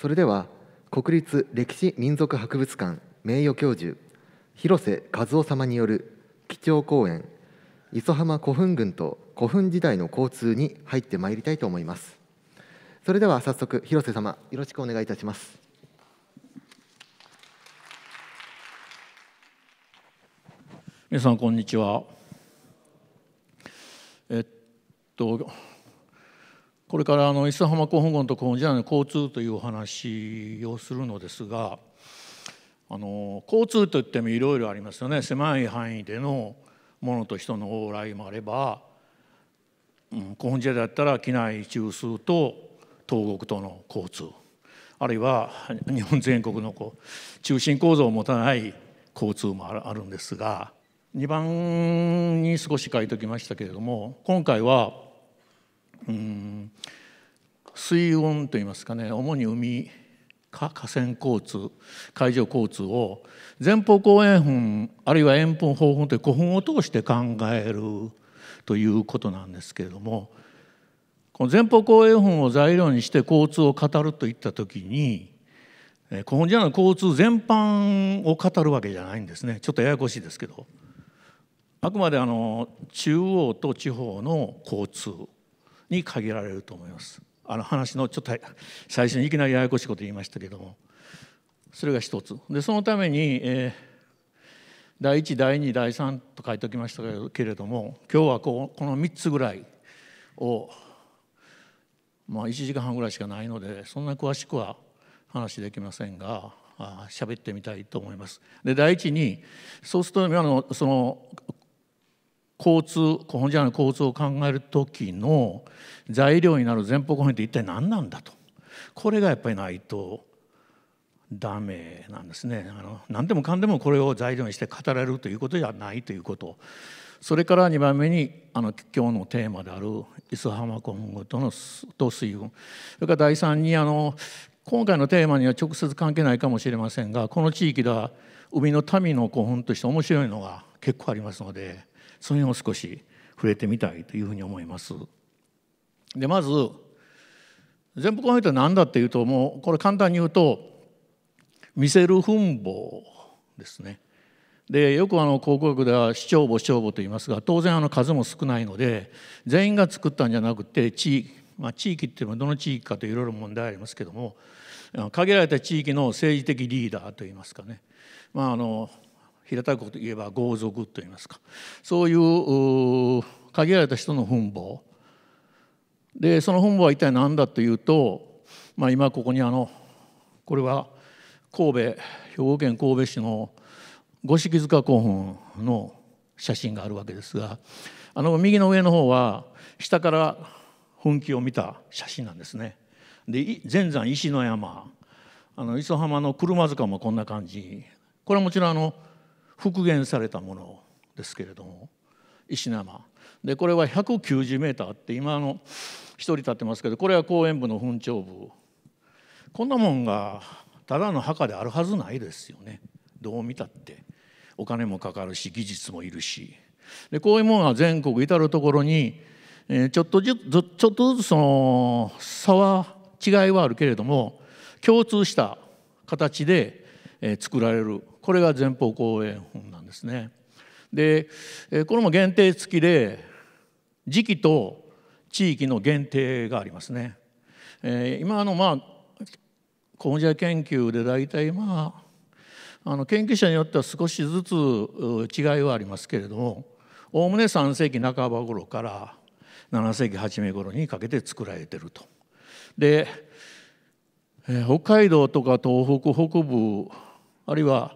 それでは国立歴史民族博物館名誉教授広瀬和夫様による基調講演磯浜古墳群と古墳時代の交通に入ってまいりたいと思いますそれでは早速広瀬様よろしくお願いいたしますみなさんこんにちはえっとこれからあの磯浜古墳群と古墳時代の交通というお話をするのですがあの交通といってもいろいろありますよね狭い範囲でのものと人の往来もあれば、うん、古墳時代だったら畿内中枢と東国との交通あるいは日本全国のこう中心構造を持たない交通もあるんですが2番に少し書いておきましたけれども今回はうん水運といいますかね主に海河川交通海上交通を前方後円墳あるいは円墳方墳という古墳を通して考えるということなんですけれどもこの前方後円墳を材料にして交通を語るといった時に古墳じゃない交通全般を語るわけじゃないんですねちょっとややこしいですけどあくまであの中央と地方の交通に限られると思います。あの話のちょっと最初にいきなりややこしいこと言いましたけどもそれが一つでそのために、えー、第1第2第3と書いておきましたけれども今日はここの3つぐらいを、まあ、1時間半ぐらいしかないのでそんな詳しくは話できませんが。喋ってみたいと思います。で第一にそうすると今のその交通本社の交通を考える時の材料になる前方後墳って一体何なんだとこれがやっぱりないとダメなんですねあの何でもかんでもこれを材料にして語られるということじゃないということそれから2番目にあの今日のテーマである磯浜古墳語とのと水運それから第3にあの今回のテーマには直接関係ないかもしれませんがこの地域では海の民の古墳として面白いのが結構ありますので。その辺を少し触れてみたいというふうに思います。でまず全部この人は何だっていうともうこれ簡単に言うと見せる墳墓ですね。でよくあの考古学では市長墓市長墓と言いますが当然あの数も少ないので全員が作ったんじゃなくて地,、まあ、地域っていうのはどの地域かといろいろ問題ありますけども限られた地域の政治的リーダーといいますかね、まあ、あの平たくこと言えば豪族といいますかそういう限られた人の墳墓でその墳墓は一体何だというと、まあ、今ここにあのこれは神戸兵庫県神戸市の五色塚古墳の写真があるわけですがあの右の上の方は下から噴気を見た写真なんですね。で前山石の山あの磯浜の車塚もこんな感じこれはもちろんあの復元されたものですけれども石生でこれは 190m あって今の1人立ってますけどこれは公園部の墳長部こんなもんがただの墓であるはずないですよねどう見たってお金もかかるし技術もいるしでこういうものは全国至る所に、えちょっとずつちょっとずつその差は違いはあるけれども共通した形で、え作られるこれが前方後円墳なんですね。でこれも限定付きで時期と地域の限定がありますね。え今のまあ古墳時代研究で大体まああの研究者によっては少しずつ違いはありますけれどもおおむね3世紀半ば頃から7世紀初め頃にかけて作られてると。で北海道とか東北北部あるいは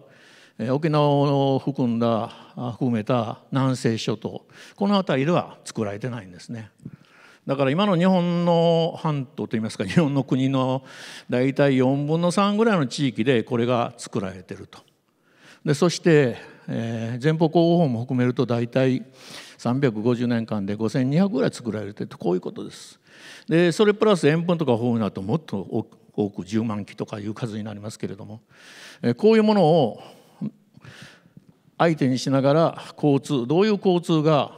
沖縄を含んだ含めた南西諸島この辺りでは作られてないんですね。だから今の日本の半島といいますか日本の国の大体4分の3ぐらいの地域でこれが作られてると。でそして、えー、前方後方も含めると大体350年間で5,200ぐらい作られてるとこういうことです。でそれプラス円分とか方になるともっと多く10万基とかいう数になりますけれども、えこういうものを相手にしながら交通どういう交通が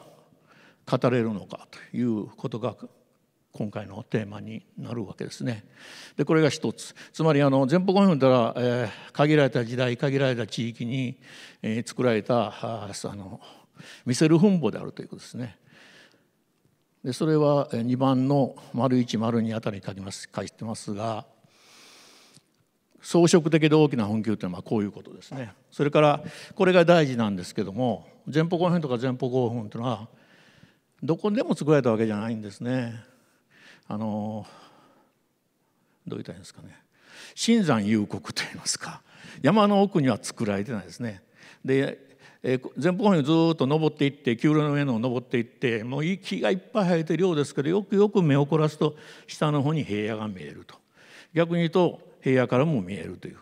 語れるのかということが今回のテーマになるわけですね。でこれが一つつまりあの前方後円言ったら、えー、限られた時代限られた地域に、えー、作られたああの見せる墳墓であるということですね。でそれは2番の「102」あたりに書きます書いてますが装飾的で大きな本球というのはこういうことですねそれからこれが大事なんですけども前方後編とか前方後編というのはどこでも作られたわけじゃないんですねあのどう言ったらいいんですかね新山幽谷といいますか山の奥には作られてないですねで前方にずっと登っていって丘陵の上の登っていってもう木がいっぱい生えてるようですけどよくよく目を凝らすと下の方に平野が見えると逆に言うと平野からも見えるという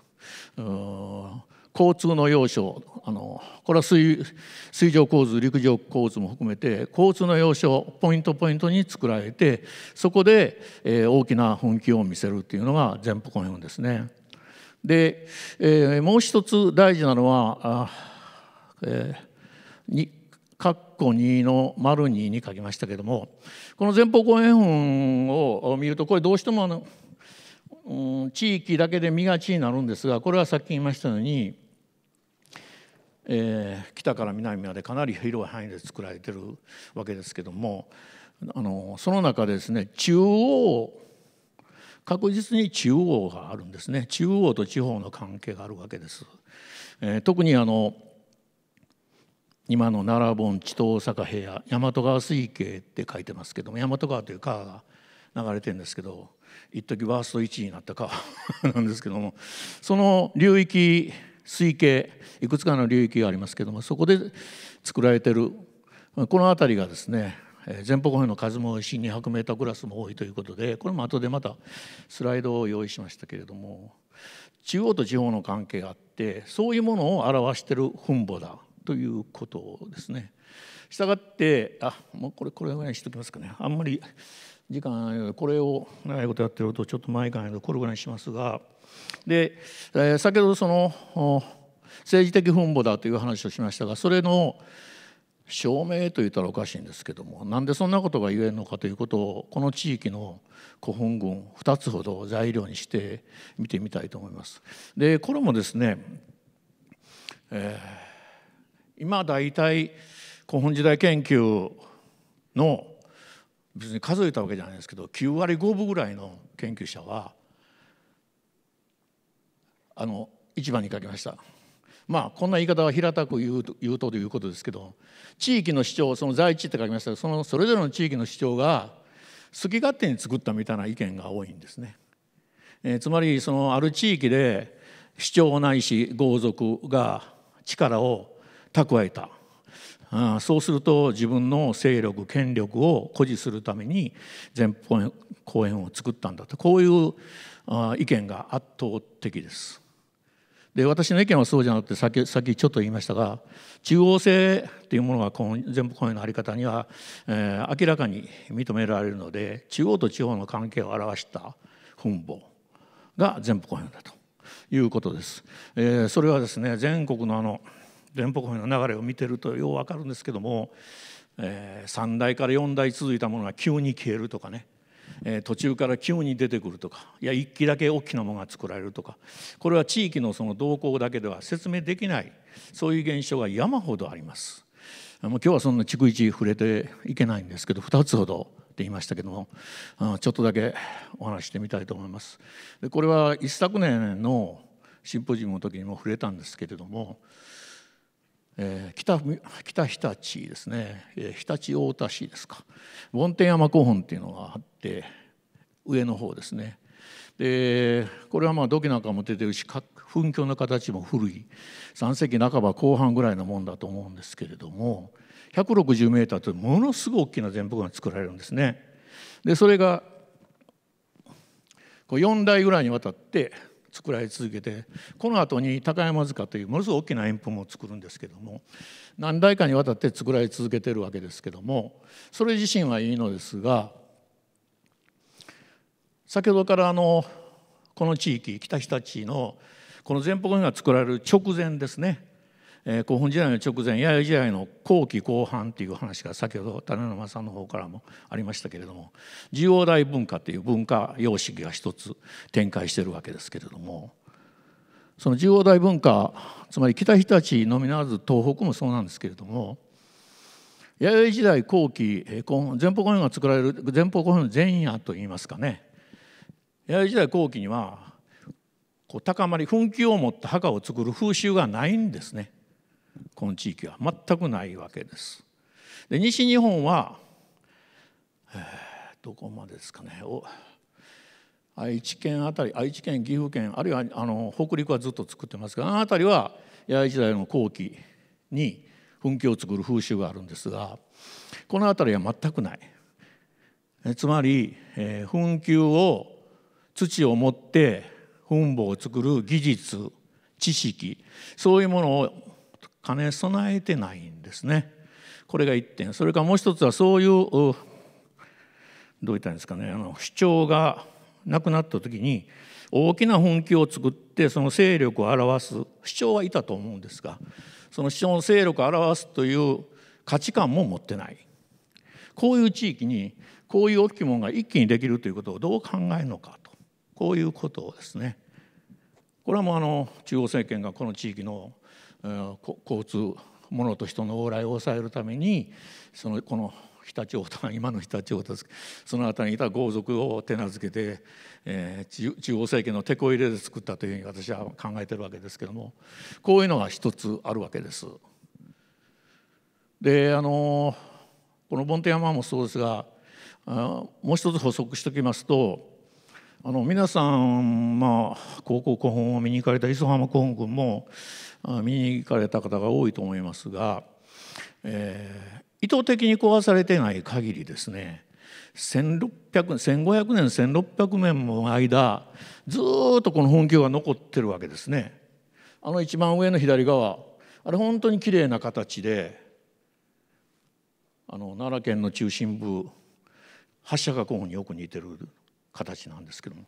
交通の要所あのこれは水水上構図陸上構図も含めて交通の要所ポイントポイントに作られてそこで、えー、大きな本気を見せるっていうのが全部この本ですね。で、えー、もう一つ大事なのはあ、えー、に括弧2の丸2に書きましたけどもこの前方後円墳を見るとこれどうしてもあの地域だけで見がちになるんですがこれはさっき言いましたように、えー、北から南までかなり広い範囲で作られてるわけですけどもあのその中でですね中央確実に中央があるんですね中央と地方の関係があるわけです。えー、特にあの今の奈良盆地と大阪平野大和川水系って書いてますけども大和川という川が流れてるんですけど一時ワースト1位になったか なんですけどもその流域水系いくつかの流域がありますけどもそこで作られてるこの辺りがですね前方後円の数も多いし 200m クラスも多いということでこれも後でまたスライドを用意しましたけれども中央と地方の関係があってそういうものを表してる墳墓だということですね。したがってあもうこれこれぐらいにしときますかねあんまり時間これを長いことやってるとちょっと前からやけとこれぐらいにしますがで、えー、先ほどその政治的分母だという話をしましたがそれの証明と言ったらおかしいんですけどもなんでそんなことが言えるのかということをこの地域の古墳群2つほど材料にして見てみたいと思います。でこれもですね、えー、今大体古墳時代研究の別に数えたわけじゃないですけど9割5分ぐらいの研究者はあの一番に書きました。まあこんな言い方は平たく言うと言うとということですけど地域の主張その在地って書きましたけどそのそれぞれの地域の主張が好き勝手に作ったみたいな意見が多いんですね。えー、つまりそのある地域で主張ないし豪族が力を蓄えたあそうすると自分の勢力権力を誇示するために前方公園を作ったんだとこういうあ意見が圧倒的です。で私の意見はそうじゃなくて先きちょっと言いましたが中央性というものがこ全部公園の在り方には、えー、明らかに認められるので中央と地方の関係を表した墳墓が全部公園だということです。えー、それはですね全国のあの連邦国の流れを見てるとよう分かるんですけども、えー、3代から4代続いたものが急に消えるとかね、えー、途中から急に出てくるとかいや一基だけ大きなものが作られるとかこれは地域のその動向だけでは説明できないそういう現象が山ほどあります。もう今日はそんな逐一触れていけないんですけど2つほどって言いましたけどもちょっとだけお話してみたいと思います。でこれは一昨年のシンポジウムの時にも触れたんですけれども北北日立ですね、日立太田市ですか梵天山古墳っていうのがあって上の方ですねでこれはまあ土器なんかも出てるし墳丘の形も古い3世紀半ば後半ぐらいのもんだと思うんですけれども160メーターというものすごい大きな全部が作られるんですね。でそれがこう4代ぐらいにわたって作られ続けてこの後に高山塚というものすごい大きな円墳を作るんですけども何代かにわたって作られ続けてるわけですけどもそれ自身はいいのですが先ほどからあのこの地域北日立のこの前方が作られる直前ですねえ古墳時代の直前弥生時代の後期後半という話が先ほど種沼さんの方からもありましたけれども十王大文化という文化様式が一つ展開してるわけですけれどもその十王大文化つまり北日立のみならず東北もそうなんですけれども弥生時代後期前方古墳が作られる前方古墳前夜といいますかね弥生時代後期にはこう高まり紛糾を持った墓を作る風習がないんですね。この地域は全くないわけです。で西日本は、えどこまでですかね愛知県あたり愛知県岐阜県あるいはあの北陸はずっと作ってますがあの辺りは弥重時代の後期に噴気を作る風習があるんですがこの辺りは全くないつまり、えー、噴球を土を持って墳墓を作る技術知識そういうものを兼ね備えてないんですね。これが1点それからもう一つはそういうどう言ったんですかねあの主張がなくなった時に大きな本気を作ってその勢力を表す主張はいたと思うんですがその主張の勢力を表すという価値観も持ってないこういう地域にこういう大きいものが一気にできるということをどう考えるのかとこういうことをですねこれはもうあの中央政権がこの地域の交通物と人の往来を抑えるためにそのこの常陸太田今の常陸太田ですその辺りにいた豪族を手なずけて、えー、中央政権の手こ入れで作ったというふうに私は考えてるわけですけどもこういうのが一つあるわけです。であのこの梵天山もそうですがもう一つ補足しておきますとあの皆さん、まあ、高校古墳を見に行かれた磯浜古墳君も見に行かれた方が多いと思いますが、えー、意図的に壊されてない限りですね1600 1500年1600年もの間ずっとこの本宮が残ってるわけですね。あの一番上の左側あれ本当に綺麗な形であの奈良県の中心部八釈迦古墳によく似てる形なんですけども、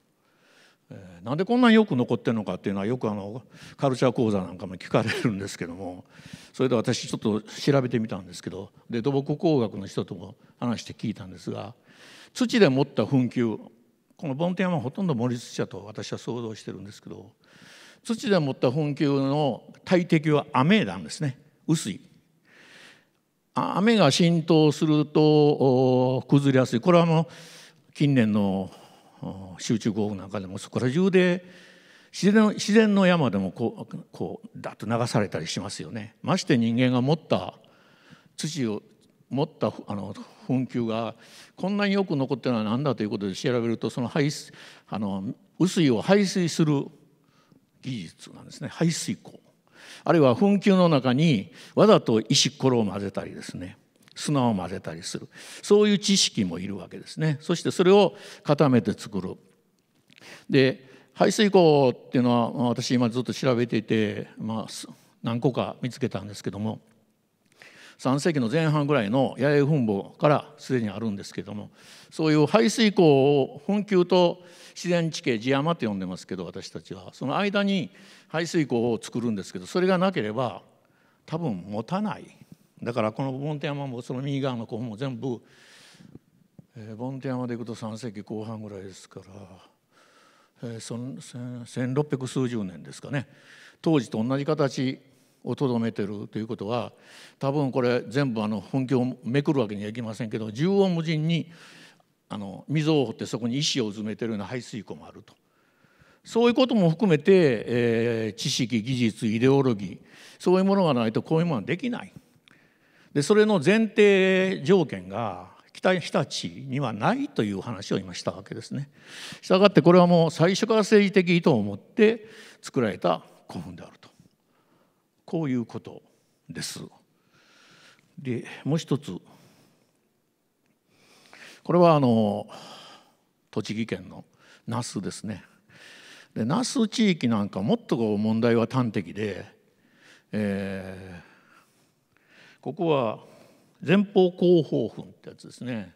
えー、なんでこんなによく残ってるのかっていうのはよくあのカルチャー講座なんかも聞かれるんですけどもそれで私ちょっと調べてみたんですけどで土木工学の人とも話して聞いたんですが土で持った墳丘この梵天山はほとんど森土だと私は想像してるんですけど土で持った墳丘の大敵は雨なんですね雨水雨が浸透すると崩れやすいこれはもう近年の集中豪雨なんかでもそこら中で自然自然の山でもこうこうだっと流されたりしますよね。まして人間が持った土を持ったあの紛糾がこんなによく残ってるのは何だということで調べるとその排あの雨水を排水する技術なんですね排水溝あるいは紛糾の中にわざと石ころを混ぜたりですね砂を混ぜたりするそういう知識もいるわけですねそしてそれを固めて作るで排水溝っていうのは私今ずっと調べていて、まあ、何個か見つけたんですけども3世紀の前半ぐらいの八重墳墓からすでにあるんですけどもそういう排水溝を墳丘と自然地形地山って呼んでますけど私たちはその間に排水溝を作るんですけどそれがなければ多分持たないだからこの梵天山もその右側の子も全部、えー、天山でいくと3世紀後半ぐらいですから、えー、その1600数十年ですかね当時と同じ形をとどめてるということは多分これ全部あの本気をめくるわけにはいきませんけど縦横無尽にあの溝を掘ってそこに石を埋めてるような排水溝もあると。そういうことも含めて、えー、知識技術イデオロギーそういうものがないとこういうものはできないでそれの前提条件が北日立にはないという話を今したわけですね。したがってこれはもう最初から政治的意図を持って作られた古墳であるとこういうことです。でもう一つこれはあの栃木県の那須ですね。で那須地域なんかもっと問題は端的で、えーここは前方後方墳ってやつですね。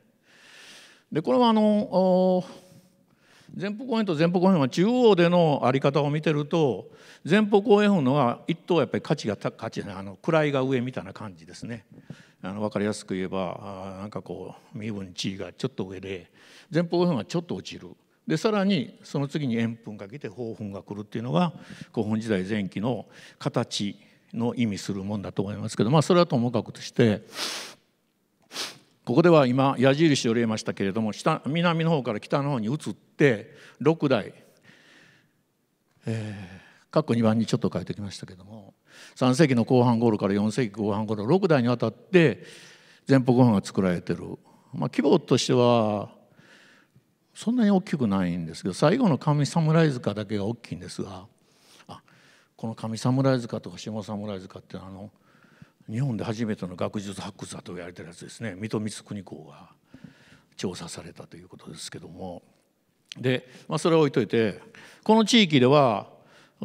でこれはあの前方後円と前方後円は中央での在り方を見てると前方後円墳のは一等はやっぱり価値が価値あの位が上みたいな感じですね。あの分かりやすく言えばあなんかこう身分地位がちょっと上で前方後円はちょっと落ちる。でさらにその次に円墳が来て方墳が来るっていうのが古墳時代前期の形の意味するもんだと思いますけど、まあ、それはともかくとしてここでは今矢印を入れましたけれども下南の方から北の方に移って6代えー、2番にちょっと書いてきましたけども3世紀の後半頃から4世紀後半頃6代にわたって前方後半が作られてる、まあ、規模としてはそんなに大きくないんですけど最後の神侍塚だけが大きいんですが。この上侍塚とか下侍塚ってあの日本で初めての学術発掘だと言われてるやつですね水戸光圀公が調査されたということですけどもで、まあ、それは置いといてこの地域では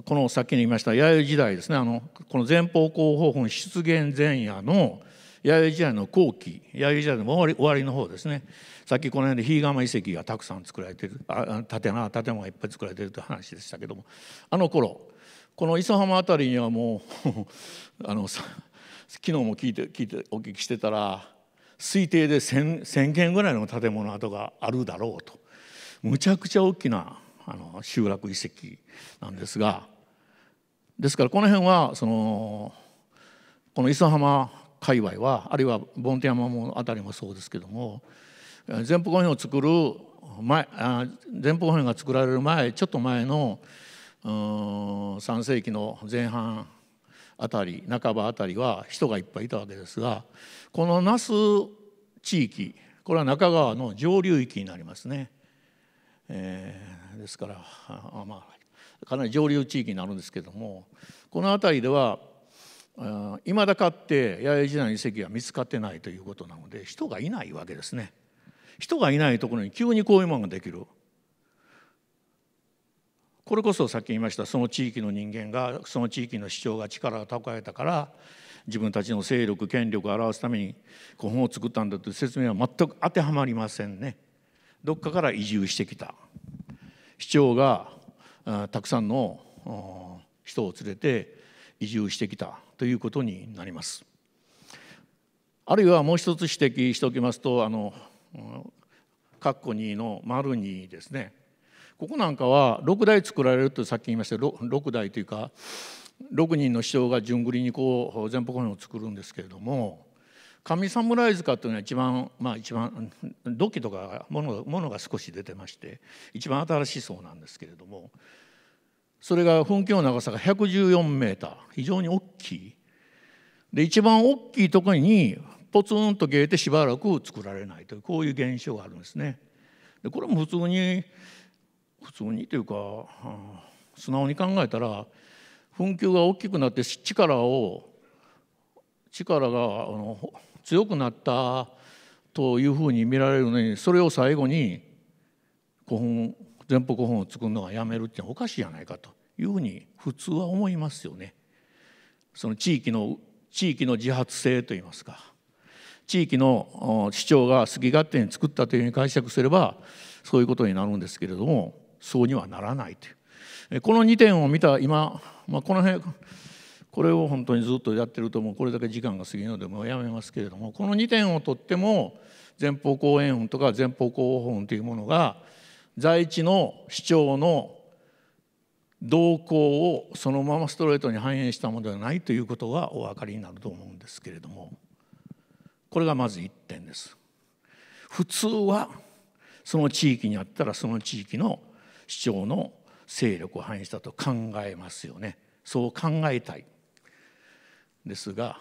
このさっきに言いました弥生時代ですねあのこの前方後方本出現前夜の弥生時代の後期弥生時代の終わりの方ですねさっきこの辺で比釜遺跡がたくさん作られてるあ建物がいっぱい作られてるという話でしたけどもあの頃この磯浜辺りにはもう あの昨日も聞いて聞いてお聞きしてたら推定で 1,000, 軒ぐらいの建物跡があるだろうとむちゃくちゃ大きなあの集落遺跡なんですがですからこの辺はそのこの磯浜界隈はあるいは梵天山も辺りもそうですけども前方後編を作る前前方後編が作られる前ちょっと前の3世紀の前半あたり半ばあたりは人がいっぱいいたわけですがこの那須地域これは中川の上流域になりますね。えー、ですからあ、まあ、かなり上流地域になるんですけどもこの辺りではいまだかって弥生時代の遺跡が見つかってないということなので人がいないわけですね。人がいないところに急にこういうものができる。これこそさっき言いましたその地域の人間がその地域の市長が力を蓄えたから自分たちの勢力権力を表すために古墳を作ったんだという説明は全く当てはまりませんね。どっかから移住してきた市長がたくさんの人を連れて移住してきたということになります。あるいはもう一つ指摘しておきますとあの括弧2の丸2ですねここなんかは6台作られるとさっき言いました 6, 6台というか6人の師匠が順繰りにこう前方公を作るんですけれども神侍塚というのは一番まあ一番土器とかものものが少し出てまして一番新しいそうなんですけれどもそれが噴気の長さが114メーター非常に大きいで一番大きいところにポツンと消えてしばらく作られないというこういう現象があるんですね。でこれも普通に普通にというか素直に考えたら紛糾が大きくなって力を力があの強くなったというふうに見られるのにそれを最後に古墳前方古墳を作るのはやめるってのはおかしいじゃないかというふうに普通は思いますよね。その地域の地域の自発性といいますか地域の市長が好き勝手に作ったというふうに解釈すればそういうことになるんですけれどもそうにはならないというこの2点を見た今、まあ、この辺これを本当にずっとやってるともうこれだけ時間が過ぎるのでもうやめますけれどもこの2点をとっても前方後円墳とか前方後方墳というものが在地の主張の動向をそのままストレートに反映したものではないということがお分かりになると思うんですけれどもこれがまず1点です。普通はその地域にあったらその地域の市長の勢力を反映したと考えますよねそう考えたいですが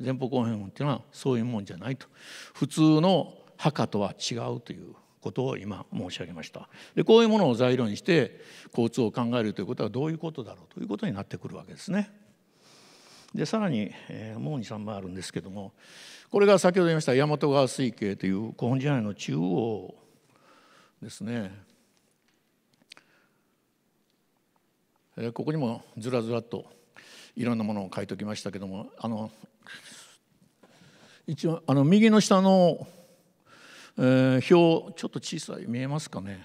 前方後編っていうのはそういうもんじゃないと普通の墓とは違うということを今申し上げましたでこういうものを材料にして交通を考えるということはどういうことだろうということになってくるわけですね。でさらに、えー、もう23枚あるんですけどもこれが先ほど言いました大和川水系という古本寺内の中央ですねここにもずらずらっといろんなものを書いておきましたけどもあの一応あの右の下の、えー、表ちょっと小さい見えますかね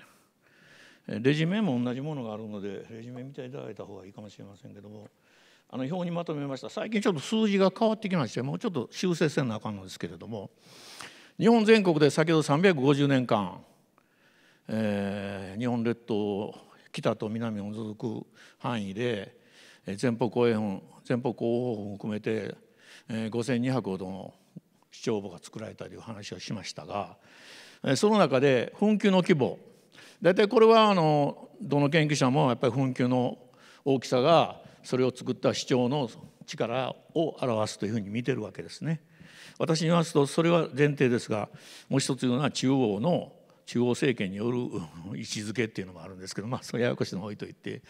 レジュメも同じものがあるのでレジュメ見ていただいた方がいいかもしれませんけどもあの表にまとめました最近ちょっと数字が変わってきましてもうちょっと修正せなあかんのですけれども日本全国で先ほど350年間、えー、日本列島北と南を除く範囲で前方後円墳前方後方墳を含めて5,200ほどの市長墓が作られたという話をしましたがその中で墳丘の規模大体これはあのどの研究者もやっぱり墳丘の大きさがそれを作った市長の力を表すというふうに見てるわけですね。私に言わすとそれは前提ですがもう一つ言うのは中央の中央政権による位置づけっていうのもあるんですけど、まあ、そのややこしいの置いといて、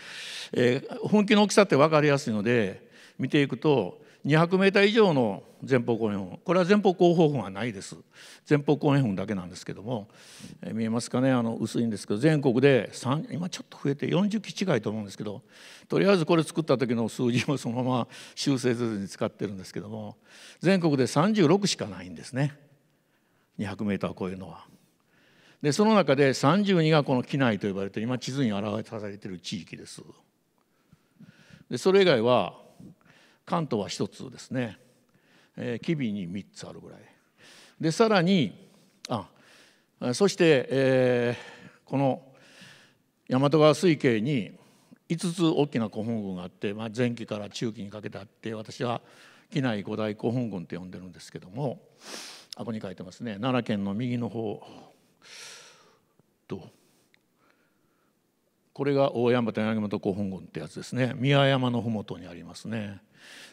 えー、本気の大きさって分かりやすいので見ていくと 200m 以上の前方後円墳これは前方後方墳はないです前方後円墳だけなんですけども、えー、見えますかねあの薄いんですけど全国で3今ちょっと増えて40基近いと思うんですけどとりあえずこれ作った時の数字をそのまま 修正せずに使ってるんですけども全国で36しかないんですね 200m を超えるのは。でその中で32がこの畿内と呼ばれて今地図に表されている地域ですでそれ以外は関東は1つですね、えー、吉備に3つあるぐらいでさらにあそして、えー、この大和川水系に5つ大きな古墳群があって、まあ、前期から中期にかけてあって私は畿内五大古墳群って呼んでるんですけどもあここに書いてますね奈良県の右の方とこれが大山と柳本古本郡ってやつですね宮山の麓にありますね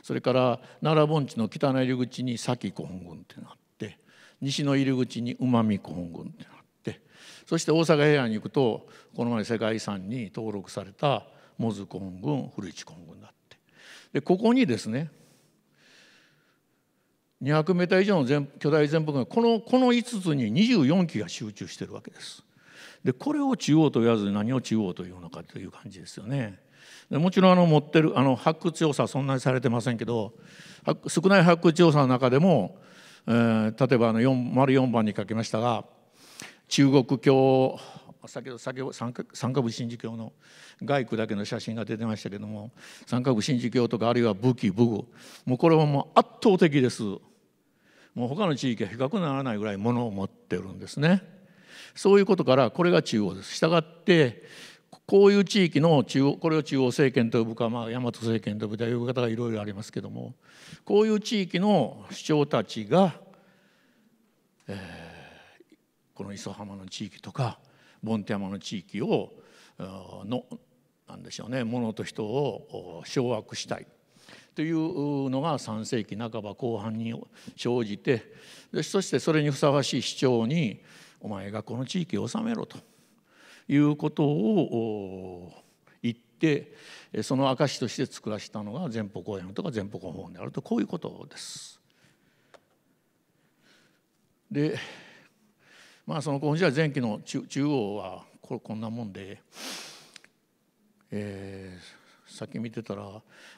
それから奈良盆地の北の入り口に先古本郡ってなって西の入り口に馬見古本郡ってなってそして大阪平野に行くとこの前世界遺産に登録された百舌古本郡古市古本郡だってでここにですね200メーター以上の全巨大全幅がこのこの5つに24基が集中しているわけです。でこれを中央と言わずに何を中央というのかという感じですよね。でもちろんあの持ってるあの発掘調査はそんなにされてませんけど少ない発掘調査の中でも、えー、例えばあの4丸4番に書きましたが中国共先ほど先ほど三三角部真珠教の外区だけの写真が出てましたけども三角部真珠教とかあるいは武器武具もうこれはもう圧倒的ですもう他の地域は比較ならないぐらいものを持ってるんですねそういうことからこれが中央ですしたがってこういう地域の中央これを中央政権と呼ぶか、まあ、大和政権と呼ぶか呼び方がいろいろありますけどもこういう地域の首長たちが、えー、この磯浜の地域とかボンテ山の地域をのなんでしょうね物と人を掌握したいというのが3世紀半ば後半に生じてそしてそれにふさわしい市長にお前がこの地域を治めろということを言ってその証として作らせたのが前方後円とか前方後方であるとこういうことです。でまあその古墳時代前期の中央はここんなもんで、えー、さっき見てたら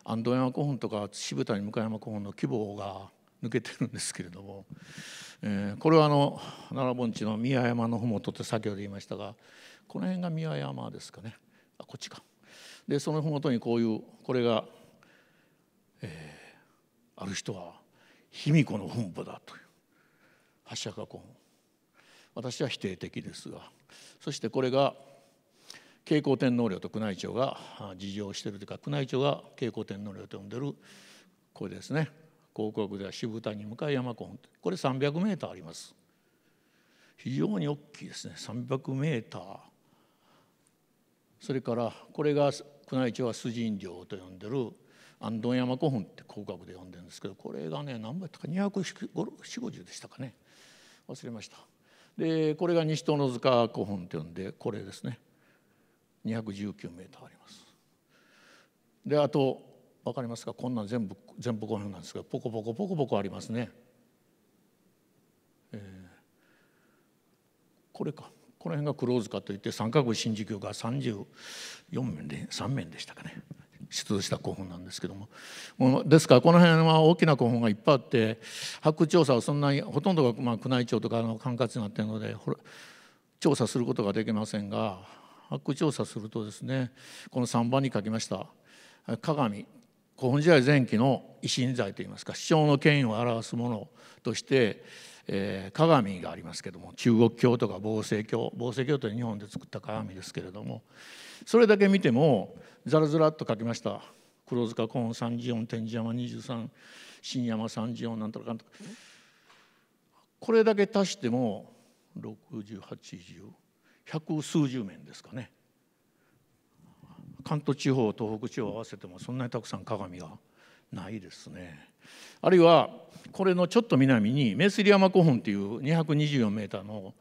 安藤山古墳とか渋谷向山古墳の規模が抜けてるんですけれども、えー、これはあの奈良盆地の宮山の麓って先ほど言いましたがこの辺が宮山ですかねあこっちか。でその麓にこういうこれが、えー、ある人は卑弥呼の墳墓だという八釈古墳。私は否定的ですがそしてこれが慶光天皇陵と宮内庁が事情してるというか宮内庁が慶光天皇陵と呼んでるこれですね広告では渋谷に向かい山墳これ3 0 0ーあります非常に大きいですね3 0 0ーそれからこれが宮内庁は須人陵と呼んでる安藤山古墳って広角で呼んでるんですけどこれがね何倍とか2 5 0 5 0でしたかね忘れましたでこれが西遠塚古墳っていうんでこれですね219メートルあります。であと分かりますかこんなん全部全部古墳なんですがポコポコポコポコありますね。えー、これかこの辺がクローズかといって三角新宿が34面で3面でしたかね。出土した古墳なんですけどもですからこの辺は大きな古墳がいっぱいあって発掘調査はそんなにほとんどがまあ宮内庁とかの管轄になってるので調査することができませんが発掘調査するとですねこの3番に書きました鏡古墳時代前期の維新罪といいますか主張の権威を表すものとして、えー、鏡がありますけども中国教とか防政教防政教という日本で作った鏡ですけれどもそれだけ見てもざらざらっと書きました黒塚コーン34天神山23新山34なんとかなんとかこれだけ足しても6080百数十面ですかね関東地方東北地方合わせてもそんなにたくさん鏡がないですねあるいはこれのちょっと南にメスリ山古墳っていう224メーターの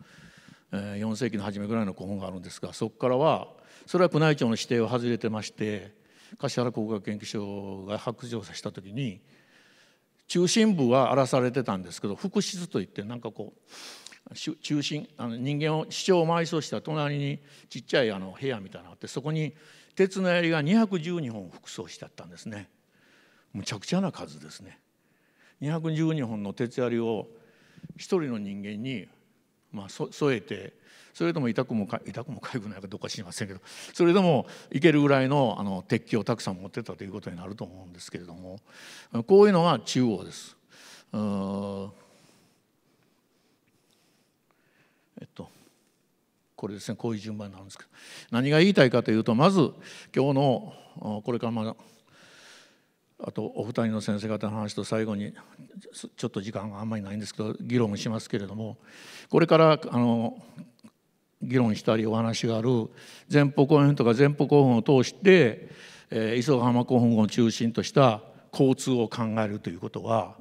4世紀の初めぐらいの古墳があるんですがそこからはそれは宮内庁の指定を外れてまして橿原工学研究所が白状調査した時に中心部は荒らされてたんですけど副室といってなんかこう中心あの人間を市長を埋葬した隣にちっちゃいあの部屋みたいなのがあってそこに鉄の槍が212本服装してあったんですねむちゃくちゃな数ですね212本の鉄槍を一人の人間に、まあ、添えてそれでも痛くもか痛くも痒くないかどうか知りませんけどそれでもいけるぐらいのあの鉄器をたくさん持ってたということになると思うんですけれどもこういうのが中央です。えっとこれですねこういう順番になるんですけど何が言いたいかというとまず今日のこれからまああとお二人の先生方の話と最後にちょっと時間があんまりないんですけど議論しますけれどもこれからあの議論したりお話がある前方後編とか前方後編を通して、えー、磯ヶ浜古墳を中心とした交通を考えるということは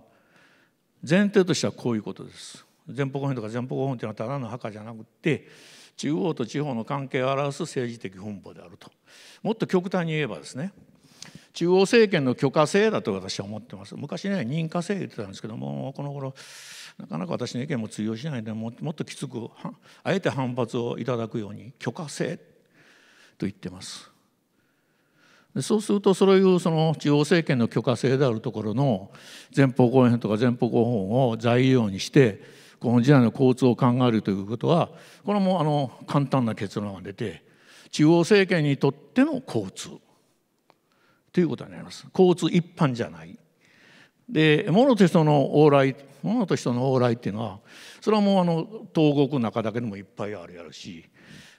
前提としてはこういうことです。前方後編とか前方後編というのはただの墓じゃなくて中央と地方の関係を表す政治的本部であるともっと極端に言えばですね中央政権の許可制だと私は思ってます昔ね認可制言ってたんですけどもこの頃なかなか私の意見も通用しないでもっときつくあえて反発をいただくように許可制と言ってます。でそうするとそういうその地方政権の許可制であるところの前方後円とか前方後方を材料にしてこの時代の交通を考えるということはこれもあの簡単な結論が出て中央政権にとっての交通ということになります交通一般じゃないで物と人の往来物と人の往来っていうのはそれはもうあの東国の中だけでもいっぱいあるやろし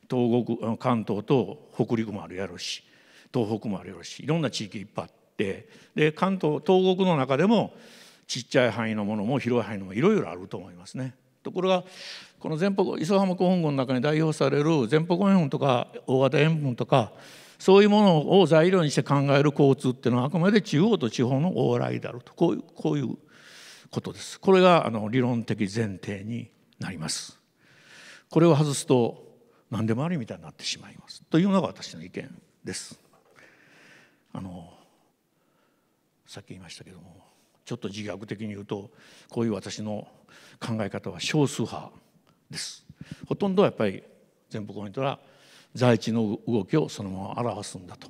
東国関東と北陸もあるやろし東北もあるやろしいろんな地域いっぱいあってで関東東国の中でもちっちゃい範囲のものも広い範囲のもいろいろあると思いますね。ところがこの前方磯浜古墳群の中に代表される前方古墳とか大型円墳とかそういうものを材料にして考える交通っていうのはあくまで中央と地方の往来であるとこういうこういうことです。これがあの理論的前提になります。これを外すと何でもありみたいになってしまいますというのが私の意見です。あのさっき言いましたけどもちょっと自虐的に言うとこういう私の考え方は少数派です。ほとんどはやっぱり全部コメントは在地の動きをそのまま表すんだと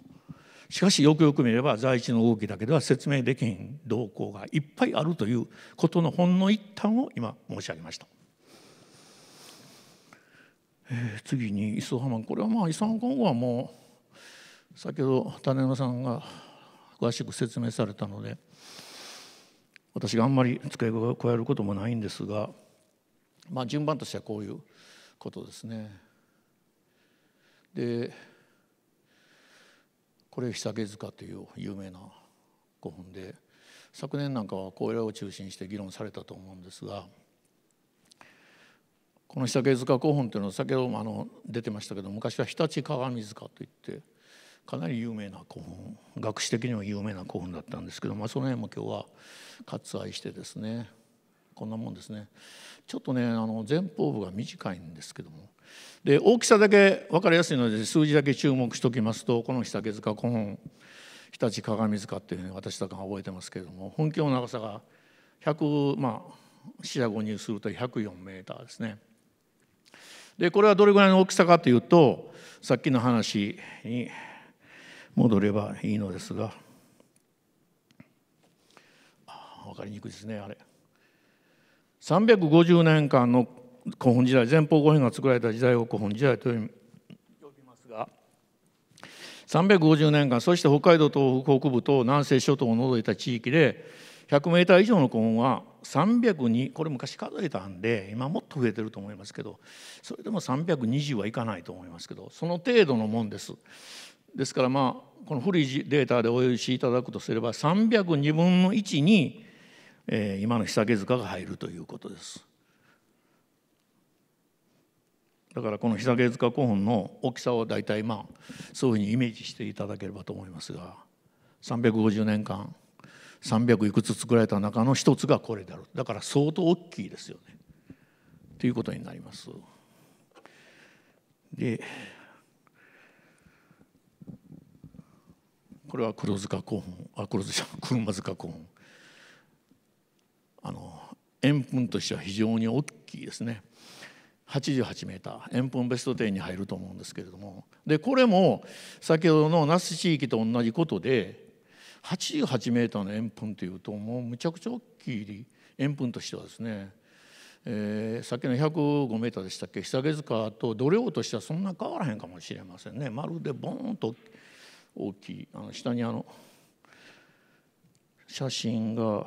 しかしよくよく見れば在地の動きだけでは説明できへん動向がいっぱいあるということのほんの一端を今申し上げました。えー、次に磯浜これはまあ磯浜今後はもう先ほど種山さんが詳しく説明されたので私があんまり付け加えることもないんですが、まあ、順番としてはこういうことですね。でこれ久下塚という有名な古墳で昨年なんかはこれを中心して議論されたと思うんですがこの日下塚古墳というのは先ほどもあの出てましたけど昔は日立鏡塚といってかなり有名な古墳学士的にも有名な古墳だったんですけど、まあ、その辺も今日は割愛してですねこんなもんですねちょっとねあの前方部が短いんですけどもで大きさだけ分かりやすいので数字だけ注目しておきますとこの日竹塚古本日立鏡塚っていうね私だから覚えてますけれども本橋の長さが100まあ四捨五入すると104メーターですね。でこれはどれぐらいの大きさかというとさっきの話に戻ればいいのですが分かりにくいですねあれ。350年間の古墳時代前方後編が作られた時代を古墳時代と呼びますが350年間そして北海道東北北部と南西諸島を除いた地域で100メーター以上の古墳は302これ昔数えたんで今もっと増えてると思いますけどそれでも320はいかないと思いますけどその程度のもんです。ですからまあこの古いデータでお許しいただくとすれば302分の1にえー、今の久毛塚が入るということですだからこの久下塚古墳の大きさを大体まあそういうふうにイメージしていただければと思いますが350年間300いくつ作られた中の一つがこれであるだから相当大きいですよねということになります。でこれは黒塚古墳あ黒塚車車塚古墳あの円墳としては非常に大きいですね88メーター円墳ベスト10に入ると思うんですけれどもでこれも先ほどの那須地域と同じことで88メーターの円墳というともうむちゃくちゃ大きい円墳としてはですねえー、さっきの105メーターでしたっけ久下塚と度量としてはそんな変わらへんかもしれませんねまるでボーンと大きいあの下にあの写真が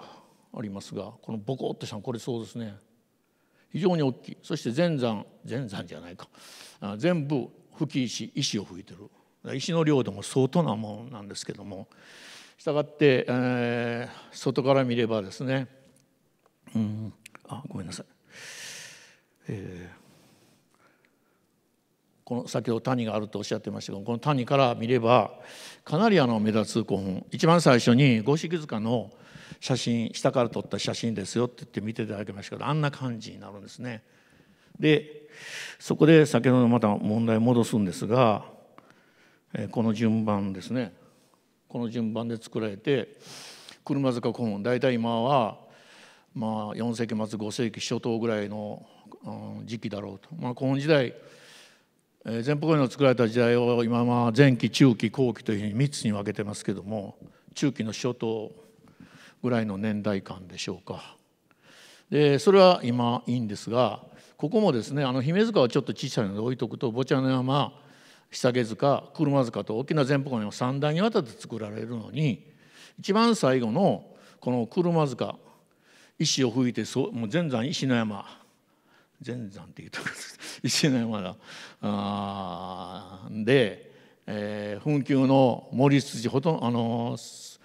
ありますがこのボコッとしたこれそうですね非常に大きいそして前山前山じゃないか全部吹石石を吹いてる石の量でも相当なもんなんですけどもしたがって、えー、外から見ればですねうんあごめんなさい、えーこの先ほど谷があるとおっしゃってましたがこの谷から見ればかなりあの目立つ古墳一番最初に五色塚の写真下から撮った写真ですよって言って見ていただきましたけどあんな感じになるんですね。でそこで先ほどまた問題戻すんですがこの順番ですねこの順番で作られて車塚古墳大体今はまあ4世紀末5世紀初頭ぐらいの時期だろうと。まあ、古墳時代前方の作られた時代を今は前期中期後期というふうに3つに分けてますけども中期の初頭ぐらいの年代感でしょうか。でそれは今いいんですがここもですねあの姫塚はちょっと小さいので置いとくと坊ちゃんの山久毛塚車塚と大きな前方の3段にわたって作られるのに一番最後のこの車塚石を吹いてそもう全山石の山全山って言うとです石の山だあで、えー、墳丘の森筋ほとんどあのー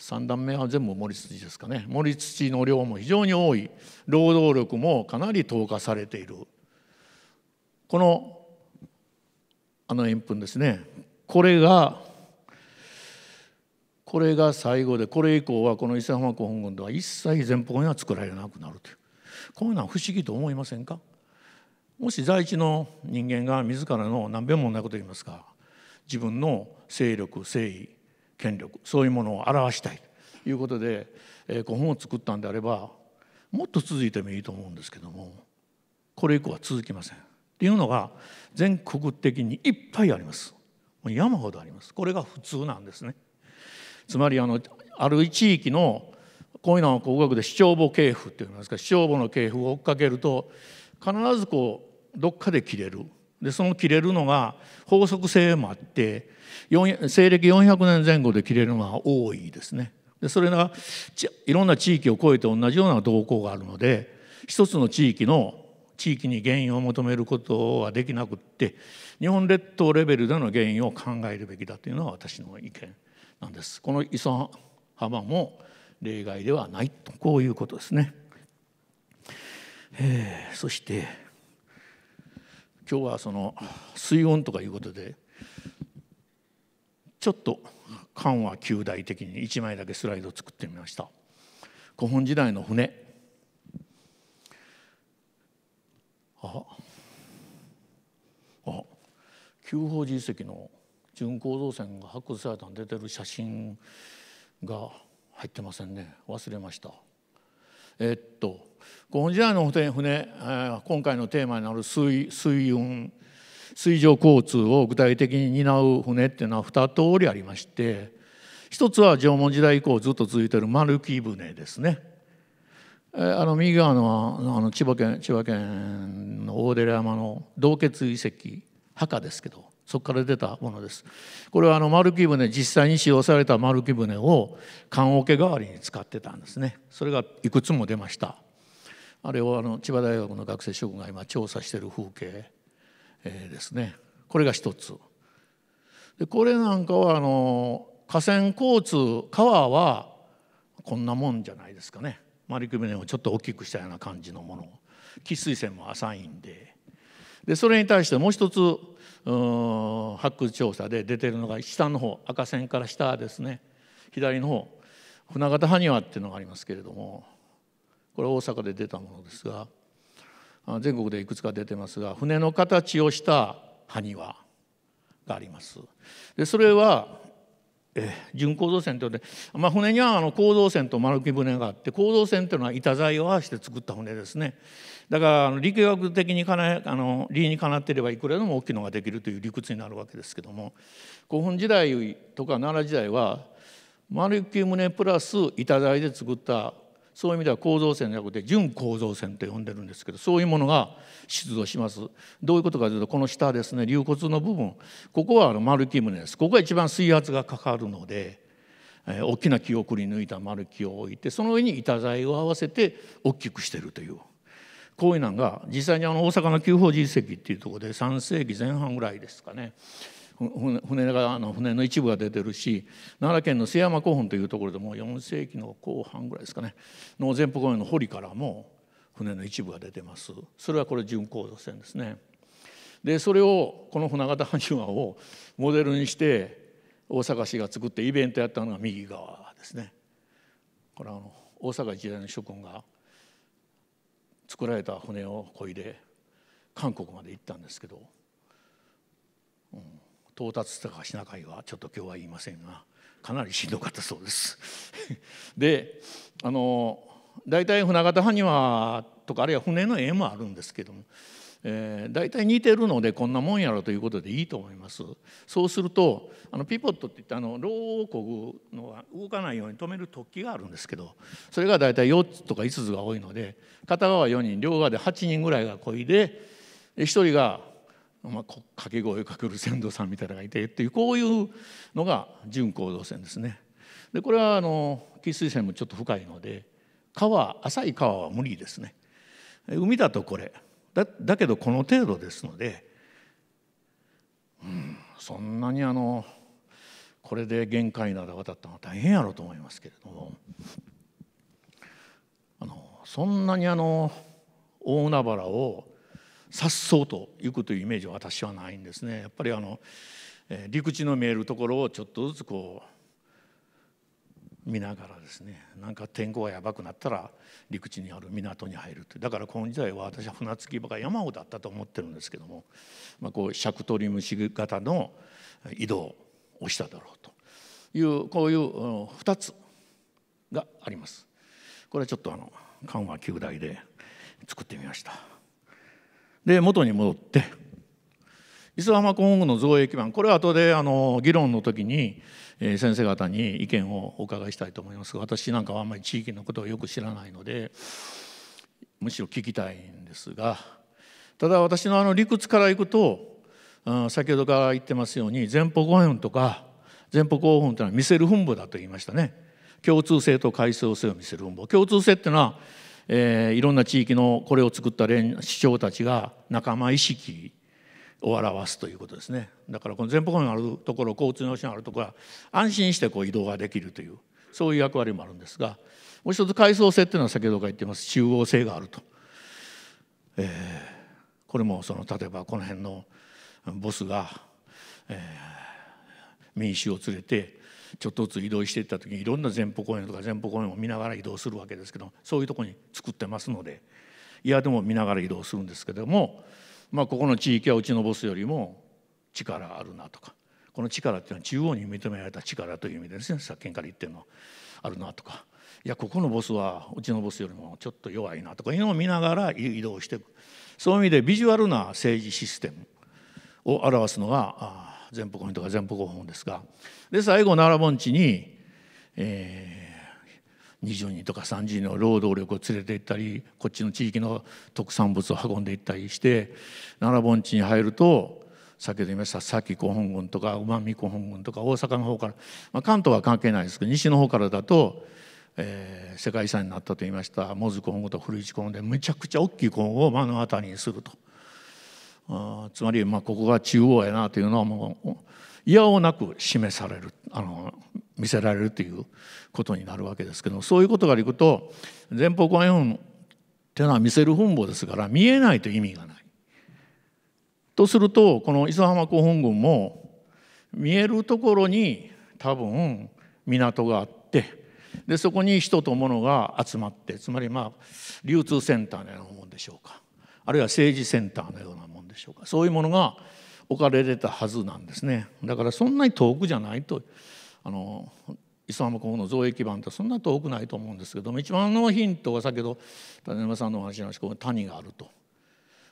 3段目は全部森土ですかね森土の量も非常に多い労働力もかなり投下されているこのあの円墳ですねこれがこれが最後でこれ以降はこの伊勢浜古本群では一切前方には作られなくなるというこういうのは不思議と思いませんかもし在地の人間が自らの何べんもないこと言いますか自分の勢力誠意権力そういうものを表したいということで、えー、古本を作ったんであればもっと続いてもいいと思うんですけどもこれ以降は続きません。っていうのが全国的にいっぱいあります。もう山ほどあります。これが普通なんですね。つまりあのある地域のこういうのは国学で市長簿系譜っていうんすか市長簿の系譜を追っかけると必ずこうどっかで切れるでその切れるのが法則性もあって西暦400年前後で切れるのは多いですね。でそれがいろんな地域を超えて同じような動向があるので一つの地域の地域に原因を求めることはできなくって日本列島レベルでの原因を考えるべきだというのは私の意見なんです。この磯浜も例外ではないとこういうことですね。えそして今日はその水温とかいうことでちょっと緩和旧大的に1枚だけスライドを作ってみました古墳時代の船ああ旧法寺遺跡の巡航造船が発掘されたの出てる写真が入ってませんね忘れましたえっと古墳時代の船、えー、今回のテーマになる水水運水上交通を具体的に担う船っていうのは2通りありまして一つは縄文時代以降ずっと続いてる丸木船ですね。あの右側のあの千葉県千葉県の大寺山の洞穴遺跡墓ですけどそこから出たものです。これはあの丸木船実際に使用された丸木船を棺桶代わりに使ってたんですね。それがいくつも出ました。あれをあの千葉大学の学生諸君が今調査している風景えー、ですねこれが一つでこれなんかはあの河川交通川はこんなもんじゃないですかね丸首根をちょっと大きくしたような感じのもの汽水線も浅いんででそれに対してもう一つ発掘調査で出てるのが下の方赤線から下ですね左の方船形埴輪っていうのがありますけれどもこれ大阪で出たものですが。全国でいくつか出てますが船の形をした埴輪があります。でそれはえ巡航造船というので、まあ、船にはあの構造船と丸木船があって構造船というのは板材を合わせて作った船ですねだからあの力学的にかなあの理にかなっていればいくらでも大きいのができるという理屈になるわけですけども古墳時代とか奈良時代は丸木船プラス板材で作ったそういう意味では構造線じゃなくて準構造線と呼んでるんですけどそういうものが出土しますどういうことかというとこの下ですね流骨の部分ここはあの丸木胸ですここが一番水圧がかかるので、えー、大きな木をくり抜いた丸木を置いてその上に板材を合わせて大きくしてるというこういうのが実際にあの大阪の旧法寺遺跡っていうとこで3世紀前半ぐらいですかね船があのの一部が出てるし奈良県の瀬山古墳というところでも4世紀の後半ぐらいですかねの前方公園の堀からも船の一部が出てますそれはこれ巡航造線ですねでそれをこの船形半周湾をモデルにして大阪市が作ってイベントやったのが右側ですねこれあの大阪時代の諸君が作られた船をこいで韓国まで行ったんですけど、うん、到達したかしなかいはちょっと今日は言いませんがかなりしんどかったそうです。であの大体船形埴輪とかあるいは船の絵もあるんですけども、えー、大体似てるのでこんなもんやろということでいいと思います。そうするとあのピポットっていってあのロをこぐのは動かないように止める突起があるんですけどそれが大体4つとか5つが多いので片側4人両側で8人ぐらいがこいで1人がまあ、掛け声をかける船頭さんみたいなのがいてっていうこういうのが準行動船ですね。でこれはあの喫水線もちょっと深いので川浅い川は無理ですね。海だとこれだだけどこの程度ですので、うん、そんなにあのこれで限界など渡ったのは大変やろうと思いますけれどもあのそんなにあの大海原を颯爽と行くというイメージは私はないんですねやっぱりあの陸地の見えるところをちょっとずつこう見ながらですねなんか天候がやばくなったら陸地にある港に入るとだからこの時代は私は船着き場が山ほどあったと思ってるんですけども、まあ、こう尺取り虫型の移動をしただろうというこういう2つがあります。これはちょっとあの緩和9代で作ってみました。で元に戻って磯浜今後の造営基盤これは後であの議論の時に先生方に意見をお伺いしたいと思いますが私なんかはあんまり地域のことをよく知らないのでむしろ聞きたいんですがただ私のあの理屈からいくと先ほどから言ってますように前方後円とか前方後円というのは見せる分母だと言いましたね共通性と階層性を見せる分母共通性っていうのはえー、いろんな地域のこれを作った市長たちが仲間意識を表すということですねだからこの前方にあるところ交通ののあるところは安心してこう移動ができるというそういう役割もあるんですがもう一つ階層性っていうのは先ほどから言ってます中央性があると、えー、これもその例えばこの辺のボスが、えー、民衆を連れてちょっとずつ移動していった時にいろんな前方公園とか前方公園を見ながら移動するわけですけどそういうとこに作ってますのでいやでも見ながら移動するんですけども、まあ、ここの地域はうちのボスよりも力あるなとかこの力っていうのは中央に認められた力という意味ですねさっきから言ってるのあるなとかいやここのボスはうちのボスよりもちょっと弱いなとかいうのを見ながら移動していくそういう意味でビジュアルな政治システムを表すのが前方後円とか前方後園ですがで最後奈良盆地に、えー、20人とか30人の労働力を連れて行ったりこっちの地域の特産物を運んでいったりして奈良盆地に入ると先ほど言いました佐紀古本軍とか馬見古本軍とか大阪の方から、まあ、関東は関係ないですけど西の方からだと、えー、世界遺産になったと言いましたモズ古本軍と古市古本でめちゃくちゃ大きい古本を目の当たりにすると。あつまりまあここが中央やなというのはもういやなく示されるあの見せられるということになるわけですけどもそういうことからいくと前方後円墳っていうのは見せる墳墓ですから見えないと意味がない。とするとこの磯浜古墳群も見えるところに多分港があってでそこに人と物が集まってつまりまあ流通センターのようなもんでしょうかあるいは政治センターのようなもんでしょうかそういうものが置かれてたはずなんですねだからそんなに遠くじゃないとあのイスラム国の増益版ってそんな遠くないと思うんですけども一番のヒントは先ほど種山さんのお話のんです谷があると。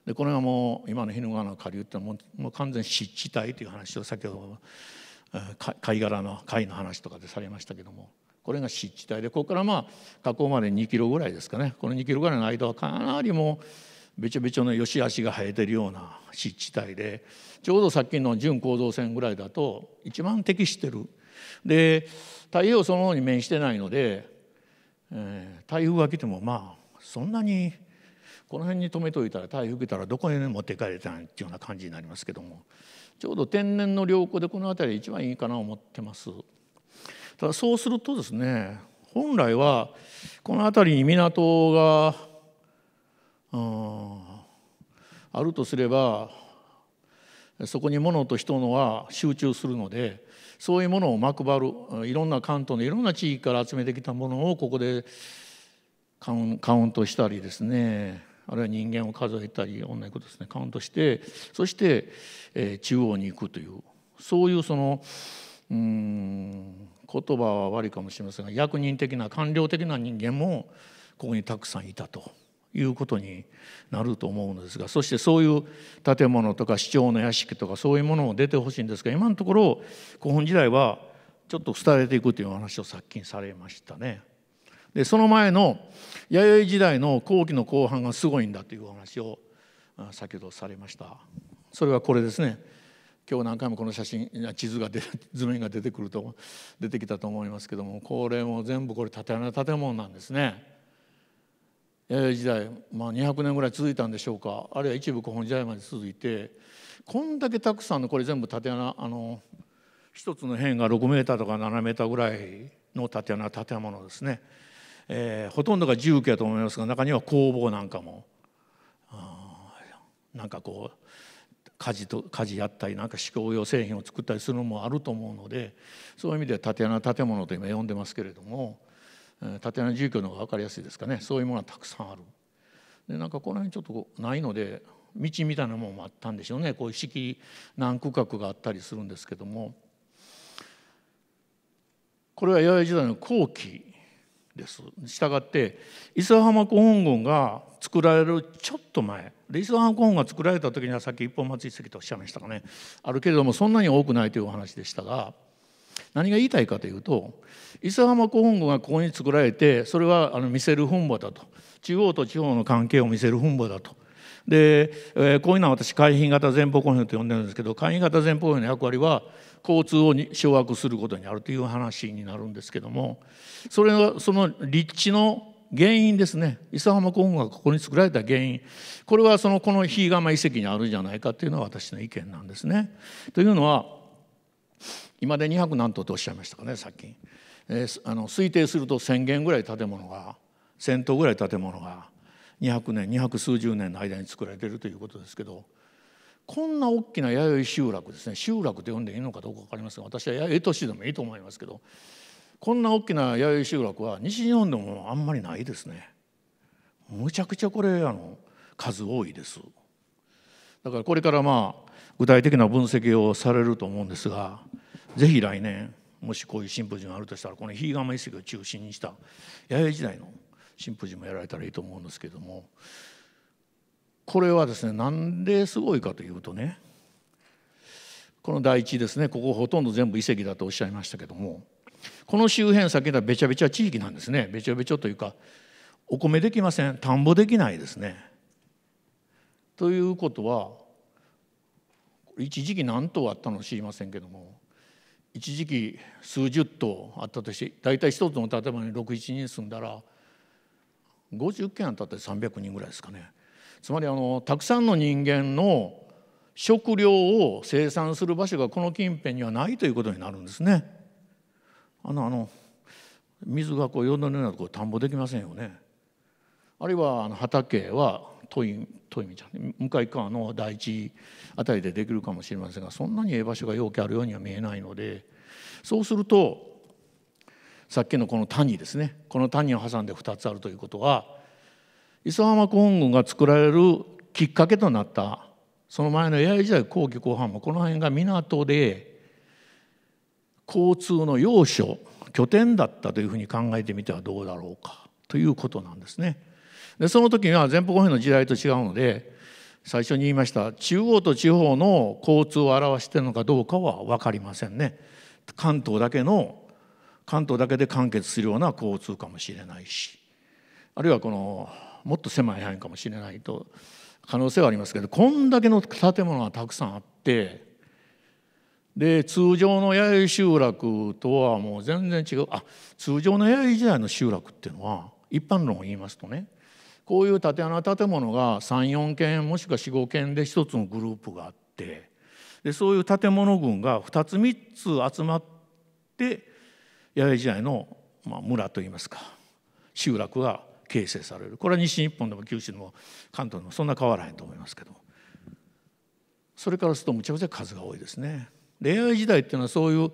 でこれがもう今の日野川の下流ってもうもう完全湿地帯という話を先ほど貝殻の貝の話とかでされましたけどもこれが湿地帯でここからまあ河口まで2キロぐらいですかねこの2キロぐらいの間はかなりもうべちょべちょのよし悪しが生えてるような湿地帯でちょうどさっきの準構造線ぐらいだと一番適してるで太陽その方に面してないので、えー、台風が来てもまあそんなにこの辺に止めといたら台風来たらどこへ持っていかれたんっていうような感じになりますけどもちょうど天然の良好でこの辺り一番いいかなと思ってます。ただそうするとですね本来はこの辺りに港がうんあるとすればそこに物と人のは集中するのでそういうものをまくばるいろんな関東のいろんな地域から集めてきたものをここでカウントしたりですねあるいは人間を数えたり同じことですねカウントしてそして、えー、中央に行くというそういうそのうん言葉は悪いかもしれませんが役人的な官僚的な人間もここにたくさんいたと。いうことになると思うんですがそしてそういう建物とか市長の屋敷とかそういうものも出てほしいんですが今のところ古墳時代はちょっと廃れていくという話を殺菌されましたね。でその前の弥生時代の後期の後半がすごいんだというお話を先ほどされました。それはこれですね。今日何回もこの写真地図が出図面が出てくると出てきたと思いますけどもこれも全部これ建物なんですね。時代、まあ、200年ぐらい続いたんでしょうかあるいは一部古墳時代まで続いてこんだけたくさんのこれ全部縦穴あの一つの辺が6メーターとか7メーターぐらいの縦穴建物ですね、えー、ほとんどが住居やと思いますが中には工房なんかもなんかこう家事と家事やったりなんか思考用製品を作ったりするのもあると思うのでそういう意味では縦穴建物と今呼んでますけれども縦穴住居の方が分かりやすいですかねそういうものはたくさんある。でなんかこの辺ちょっとないので道みたいなものもあったんでしょうねこういう式何区画があったりするんですけどもこれは弥生時代の後期です。したがって磯浜古本群が作られるちょっと前で磯浜古本が作られた時にはさっき一本松遺跡とおっしゃいましたかねあるけれどもそんなに多くないというお話でしたが。何が言いたいかというと諫浜古墳群がここに作られてそれはあの見せる墳墓だと地方と地方の関係を見せる墳墓だと。で、えー、こういうのは私海浜型前方公墳と呼んでるんですけど海浜型前方公墳の役割は交通を掌握することにあるという話になるんですけどもそれはその立地の原因ですね諫浜古墳がここに作られた原因これはそのこの比嘉釜遺跡にあるんじゃないかというのは私の意見なんですね。というのは今で200何棟とおっしゃいましたかねさっき、えー、あの推定すると1,000軒ぐらい建物が1,000棟ぐらい建物が200年200数十年の間に作られているということですけどこんな大きな弥生集落ですね集落と呼んでいいのかどうか分かりますが私は弥生都市でもいいと思いますけどこんな大きな弥生集落は西日本でもあんまりないですね。むちゃくちゃこれあの数多いですだからこれからまあ具体的な分析をされると思うんですがぜひ来年もしこういうシンポジウムがあるとしたらこの比嘉釜遺跡を中心にした弥生時代のシンポジウムやられたらいいと思うんですけどもこれはですねなんですごいかというとねこの第一ですねここほとんど全部遺跡だとおっしゃいましたけどもこの周辺先はべちゃべちゃ地域なんですねべちゃべちゃというかお米できません田んぼできないですね。ということは一時期何頭あったの知りませんけども一時期数十頭あったとして大体一つの建物に61人住んだら50軒あったって300人ぐらいですかねつまりあのたくさんの人間の食料を生産する場所がこの近辺にはないということになるんですね。あのあの水がこうよのようなところ田んぼできませんよね。あるいはあの畑は遠い遠い道向かい側の第一辺りでできるかもしれませんがそんなにええ場所が容器あるようには見えないのでそうするとさっきのこの谷ですねこの谷を挟んで2つあるということは磯浜古墳群が作られるきっかけとなったその前の弥生時代後期後半もこの辺が港で交通の要所拠点だったというふうに考えてみてはどうだろうかということなんですね。でその時には前方後円の時代と違うので最初に言いました中央と地方の交通を表しているのかどうかは分かりませんね。関東だけの関東だけで完結するような交通かもしれないしあるいはこのもっと狭い範囲かもしれないと可能性はありますけどこんだけの建物がたくさんあってで通常の弥生集落とはもう全然違うあ通常の弥生時代の集落っていうのは一般論を言いますとねこういう縦穴建物が34軒もしくは45軒で1つのグループがあってでそういう建物群が2つ3つ集まって弥生時代の、まあ、村といいますか集落が形成されるこれは西日本でも九州でも関東でもそんな変わらへんと思いますけどそれからするとむちゃくちゃ数が多いですね。恋愛時代っていうのはそういう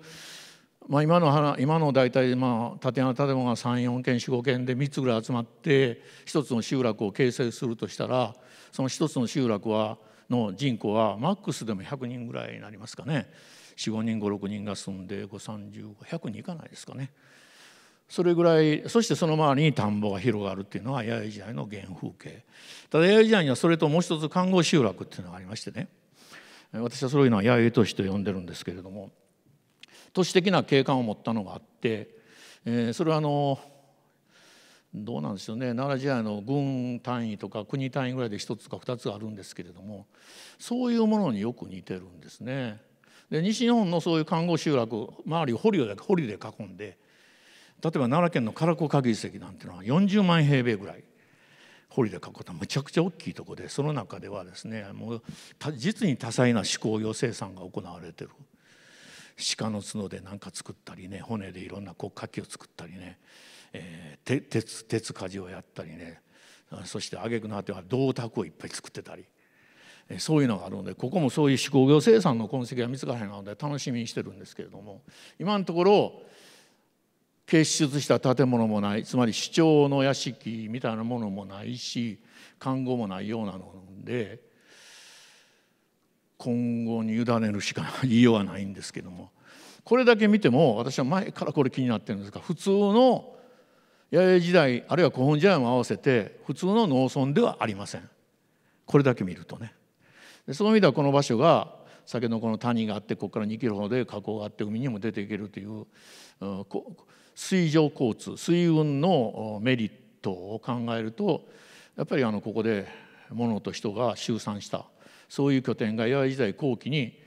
まあ、今の今の大体まあ建屋建物が34軒45軒で3つぐらい集まって一つの集落を形成するとしたらその一つの集落はの人口はマックスでも100人ぐらいになりますかね45人56人が住んで535100人いかないですかねそれぐらいそしてその周りに田んぼが広がるっていうのは弥生時代の原風景ただ弥生時代にはそれともう一つ看護集落っていうのがありましてね私はそういうのは弥生都市と呼んでるんですけれども。都市的な景観を持ったのがあって、えー、それはあのどうなんですよね奈良時代の軍単位とか国単位ぐらいで一つか二つあるんですけれどもそういうものによく似てるんですね。で西日本のそういう看護集落周りを堀で堀で囲んで例えば奈良県の唐子影遺跡なんていうのは40万平米ぐらい堀で囲ったむちゃくちゃ大きいとこでその中ではですねもう実に多彩な思考養成産が行われてる鹿の角で何か作ったりね骨でいろんな骨格柿を作ったりね、えー、鉄鉄鍛冶をやったりねそして挙句の果ては銅鐸をいっぱい作ってたり。そういうのがあるのでここもそういう手工業生産の痕跡が見つからへんので楽しみにしてるんですけれども今のところ結出した建物もないつまり市長の屋敷みたいなものもないし看護もないようなので今後に委ねるしか言いようはないんですけどもこれだけ見ても私は前からこれ気になってるんですが普通の弥生時代あるいは古墳時代も合わせて普通の農村ではありませんこれだけ見るとねでその意味ではこの場所が先のこの谷があってここから2キロほどで河口があって海にも出ていけるという、うん、水上交通水運のメリットを考えるとやっぱりあのここで物と人が集散したそういう拠点が弥生時代後期に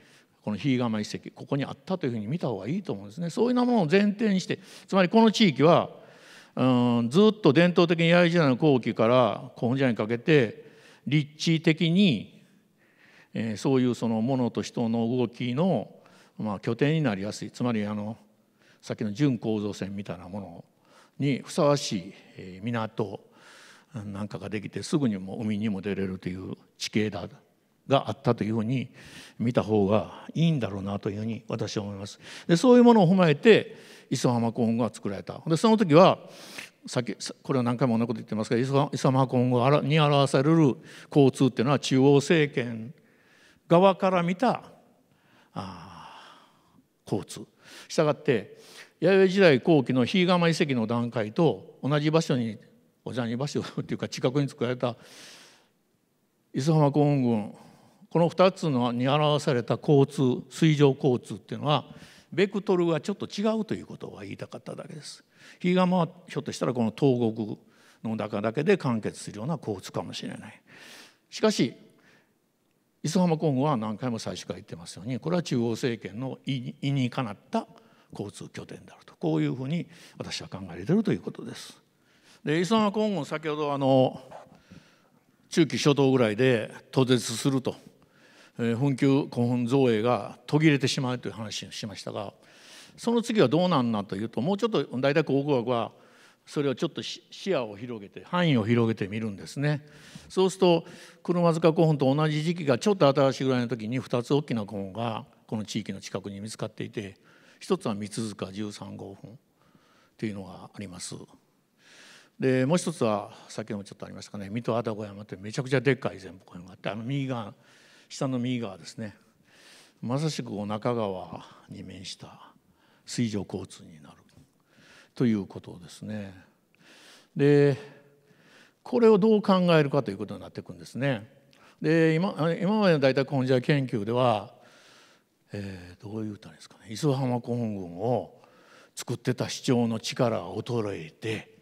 この日釜遺跡ここにあったというふうに見た方がいいと思うんですねそういうものを前提にしてつまりこの地域はうんずっと伝統的に弥生時代の後期から古墳時代にかけて立地的に、えー、そういうそののと人の動きの、まあ、拠点になりやすいつまりあのさっきの準構造線みたいなものにふさわしい、えー、港なんかができてすぐにも海にも出れるという地形だがあったというふうに見た方がいいんだろうなというふうに私は思います。でそういうものを踏まえて磯浜古墳が作られた。でその時はさっきこれは何回も同じこと言ってますが磯浜古墳に表される交通っていうのは中央政権側から見たあ交通。したがって弥生時代後期の比嘉釜遺跡の段階と同じ場所におじゃに場所っていうか近くに作られた磯浜古墳群この2つのに表された交通水上交通っていうのはベクトルがちょっと違うということが言いたかっただけです。比嘉はひょっとしたらこの東国の中だけで完結するような交通かもしれない。しかし磯浜今後は何回も最初から言ってますようにこれは中央政権の意にかなった交通拠点であるとこういうふうに私は考えているということです。で磯浜今後先ほどあの中期初頭ぐらいで途絶すると紛糾古墳造営が途切れてしまうという話をしましたがその次はどうなんなというともうちょっと大体考古学はそれをちょっと視野を広げて範囲を広げてみるんですねそうすると車塚古墳と同じ時期がちょっと新しいぐらいの時に2つ大きな古墳がこの地域の近くに見つかっていて1つは三塚13号墳というのがあります。でもう一つは先ほどもちょっとありましたかね水戸愛宕山ってめちゃくちゃでっかい全部古墳があってあの右側下の右側ですねまさしく中川に面した水上交通になるということですね。でこれをどう考えるかということになっていくんですね。で今今までの大体本社研究では、えー、どういうんですかね磯浜古墳群を作ってた市長の力が衰えて、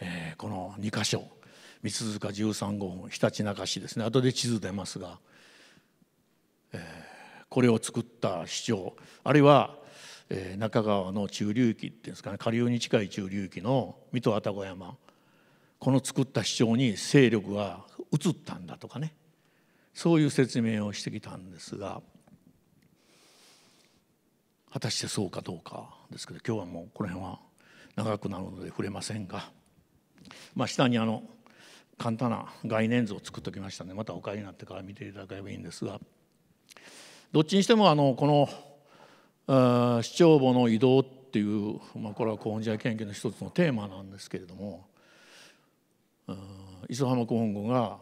えー、この2箇所三塚13号ひたちなか市ですね後で地図出ますがこれを作った市長あるいは中川の中流域っていうんですかね下流に近い中流域の水戸愛宕山この作った市長に勢力が移ったんだとかねそういう説明をしてきたんですが果たしてそうかどうかですけど今日はもうこの辺は長くなるので触れませんが、まあ、下にあの簡単な概念図を作っておきましたのでまたお帰りになってから見ていただければいいんですが。どっちにしてもあのこの市長母の移動っていう、まあ、これは古本代研究の一つのテーマなんですけれども磯浜古本後が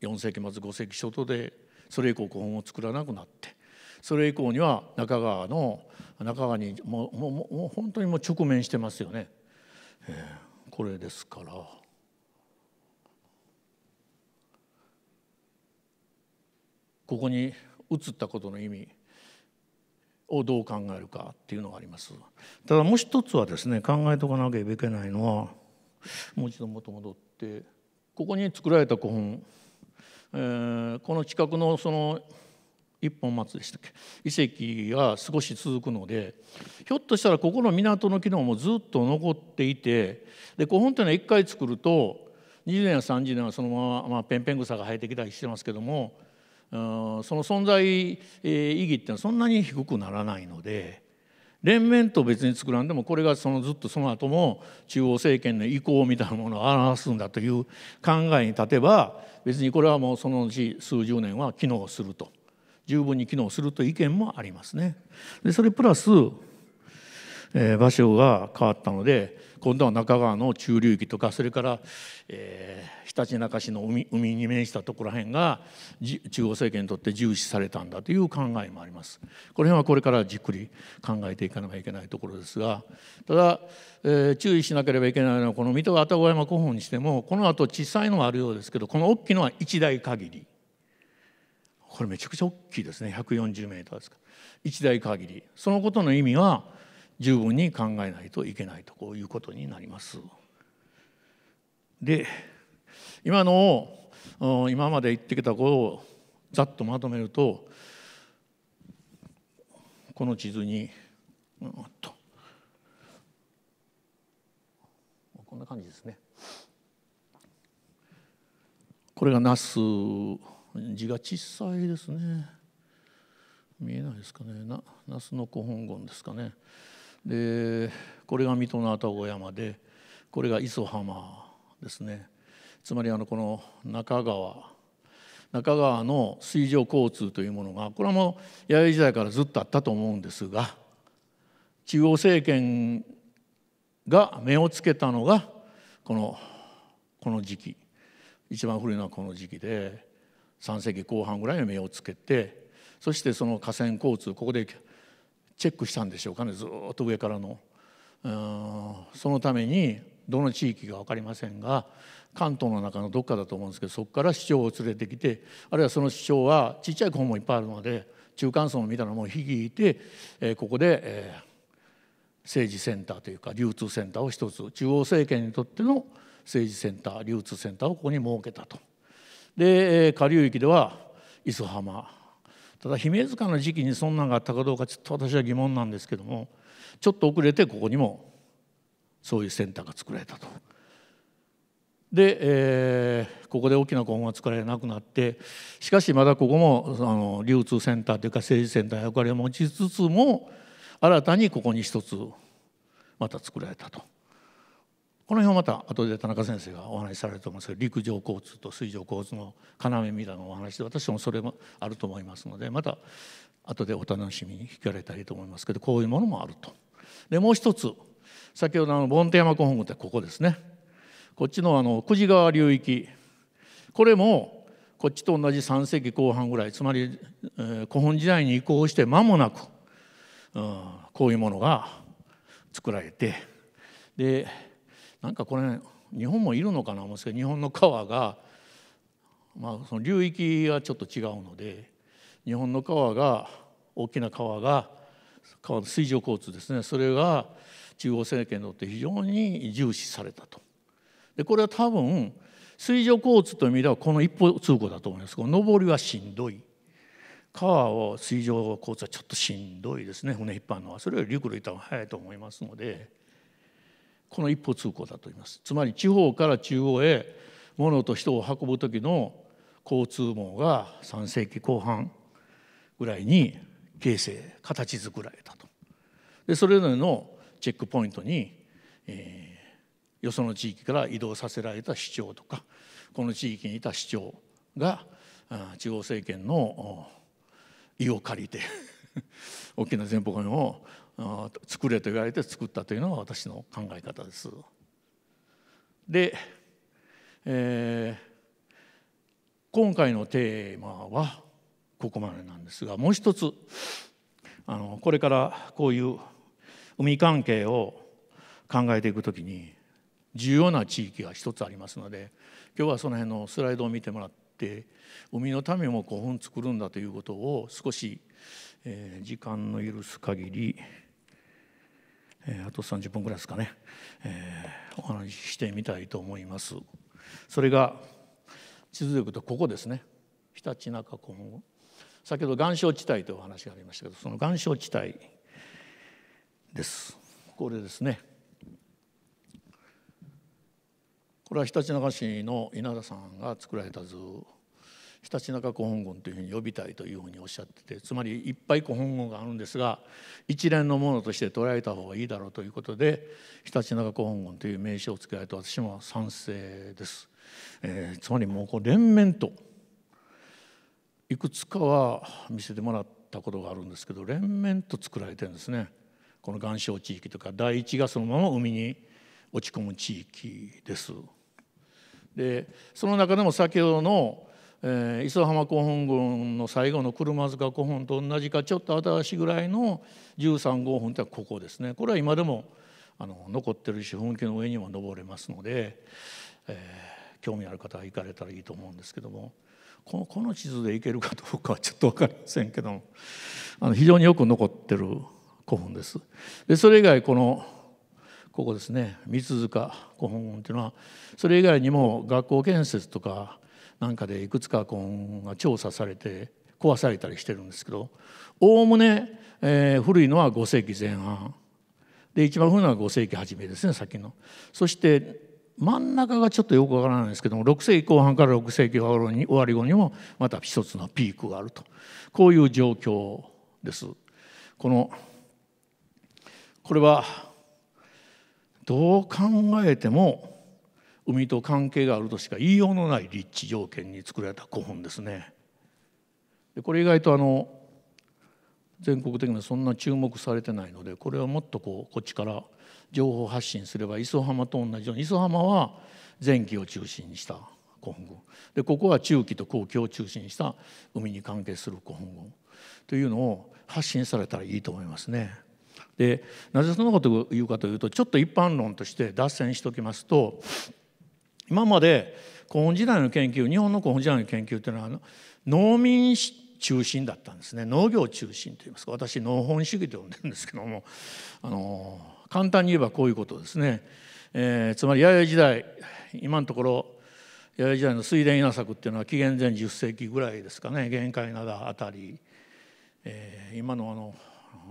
4世紀末5世紀初頭でそれ以降古本を作らなくなってそれ以降には中川の中川にもうもうもう本当にもう直面してますよね。えー、これですからここに移ったことの意味をどう考えるかっていうのがありますただもう一つはですね考えとかなきゃいけないのはもう一度元戻ってここに作られた古本、えー、この近くのその一本松でしたっけ遺跡が少し続くのでひょっとしたらここの港の機能もずっと残っていてで古本っていうのは一回作ると20年や30年はそのまま、まあ、ペンペン草が生えてきたりしてますけどもその存在意義ってのはそんなに低くならないので連綿と別に作らんでもこれがそのずっとその後も中央政権の意向みたいなものを表すんだという考えに立てば別にこれはもうそのうち数十年は機能すると十分に機能するという意見もありますね。でそれプラス、えー、場所が変わったので今度は中川の中流域とかそれから、えー、ひたちなか市の海海に面したところらへんが中央政権にとって重視されたんだという考えもあります。この辺はこれからじっくり考えていかなきゃいけないところですがただ、えー、注意しなければいけないのはこの水戸愛宕山古墳にしてもこの後小さいのはあるようですけどこの大きいのは1台限り。これめちゃくちゃ大きいですね140メーターですか1台限りそのことの意味は十分に考えないといけないとこういうことになります。で今の今まで言ってきたことをざっとまとめるとこの地図にうんとこんな感じですね。これがナス字が小さいですね。見えないですかね。那ナスの古本言ですかね。でこれが水戸の愛宕山でこれが磯浜ですねつまりあのこの中川中川の水上交通というものがこれはもう弥生時代からずっとあったと思うんですが中央政権が目をつけたのがこのこの時期一番古いのはこの時期で3世紀後半ぐらいに目をつけてそしてその河川交通ここでチェックしたんでしょうかねずっと上からのそのためにどの地域か分かりませんが関東の中のどっかだと思うんですけどそこから市長を連れてきてあるいはその市長はちっちゃい子もいっぱいあるので中間層みたいなのも引いて、えー、ここで、えー、政治センターというか流通センターを一つ中央政権にとっての政治センター流通センターをここに設けたと。で下流域では磯浜ただ姫塚の時期にそんなんがあったかどうかちょっと私は疑問なんですけどもちょっと遅れてここにもそういうセンターが作られたと。で、えー、ここで大きな古墳は作られなくなってしかしまだここもあの流通センターというか政治センター役割を持ちつつも新たにここに一つまた作られたと。この辺はまた後で田中先生がお話しされると思すけど陸上交通と水上交通の要みたいなお話で私もそれもあると思いますのでまた後でお楽しみに聞かれたいと思いますけどこういうものもあると。でもう一つ先ほどの梵天山古墳群ってここですねこっちのあの久慈川流域これもこっちと同じ3世紀後半ぐらいつまり、えー、古墳時代に移行して間もなく、うん、こういうものが作られてでなんかこれ、ね、日本もいるのかなすけど日本の川が、まあ、その流域がちょっと違うので日本の川が大きな川が川の水上交通ですねそれが中央政権にとって非常に重視されたと。でこれは多分水上交通という意味ではこの一方通行だと思いますこの上りはしんどい川を水上交通はちょっとしんどいですね船引っ張るのはそれより陸路行った方が早いと思いますのでこの一方通行だと言いますつまり地方から中央へ物と人を運ぶ時の交通網が3世紀後半ぐらいに形成形作られたとでそれぞれのチェックポイントに、えー、よその地域から移動させられた市長とかこの地域にいた市長が地方政権の意を借りて 大きな前方紙を作れと言われて作ったというのが私の考え方です。で、えー、今回のテーマはここまでなんですがもう一つあのこれからこういう海関係を考えていくときに重要な地域が一つありますので今日はその辺のスライドを見てもらって海のためも古墳作るんだということを少し、えー、時間の許す限りえー、あと30分ぐらいですかね、えー、お話ししてみたいと思います。それが地図でいくとここですねひたちなか古墳先ほど岩礁地帯というお話がありましたけどその岩礁地帯ですこれですねこれはひたちなか市の稲田さんが作られた図日立中古本群というふうに呼びたいというふうにおっしゃっててつまりいっぱい古本群があるんですが一連のものとして捉えた方がいいだろうということでひたちなか古本群という名称を付けられた私も賛成です。えー、つまりもうこう連綿といくつかは見せてもらったことがあるんですけど連綿と作られてるんですね。この岩礁地域とか第一がそのまま海に落ち込む地域です。でその中でも先ほどのえー、磯浜古墳群の最後の車塚古墳と同じかちょっと新しいぐらいの13号墳ってここですねこれは今でもあの残ってるし墳丘の上にも登れますので、えー、興味ある方は行かれたらいいと思うんですけどもこのこの地図で行けるかどうかはちょっと分かりませんけどもあの非常によく残ってる古墳です。でそれ以外このここですね三塚古墳群というのはそれ以外にも学校建設とかなんかでいくつかこうが調査されて壊されたりしてるんですけどおおむね、えー、古いのは5世紀前半で一番古いのは5世紀初めですね先の。そして真ん中がちょっとよくわからないんですけども6世紀後半から6世紀終わり後にもまた一つのピークがあるとこういう状況です。このこれはどう考えても海と関係があるとしか言いようのない立地条件に作られた古本ですね。でこれ意外とあの全国的にそんな注目されてないのでこれはもっとこうこっちから情報発信すれば磯浜と同じように磯浜は前期を中心にした古墳群でここは中期と後期を中心にした海に関係する古墳群というのを発信されたらいいと思いますね。でなぜそんなことを言うかというとちょっと一般論として脱線しておきますと今まで古墳時代の研究日本の古墳時代の研究というのは農民中心だったんですね農業中心といいますか私農本主義と呼んでるんですけどもあの簡単に言えばこういうことですね、えー、つまり弥生時代今のところ弥生時代の水田稲作っていうのは紀元前10世紀ぐらいですかね玄界灘あたり、えー、今のあの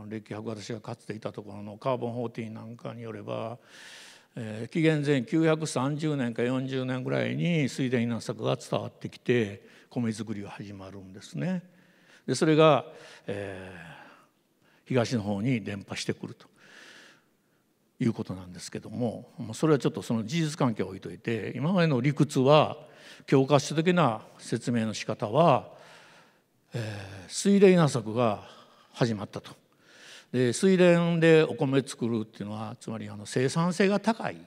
歴博私がかつていたところのカーボン14なんかによればえ紀元前930年か40年ぐらいに水田稲作が伝わってきて米作りが始まるんですね。でそれが、えー、東の方に伝播してくるということなんですけどもそれはちょっとその事実関係を置いといて今までの理屈は教科書的な説明の仕方は、えー、水田稲作が始まったと。で水田でお米作るっていうのはつまりあの生産性が高い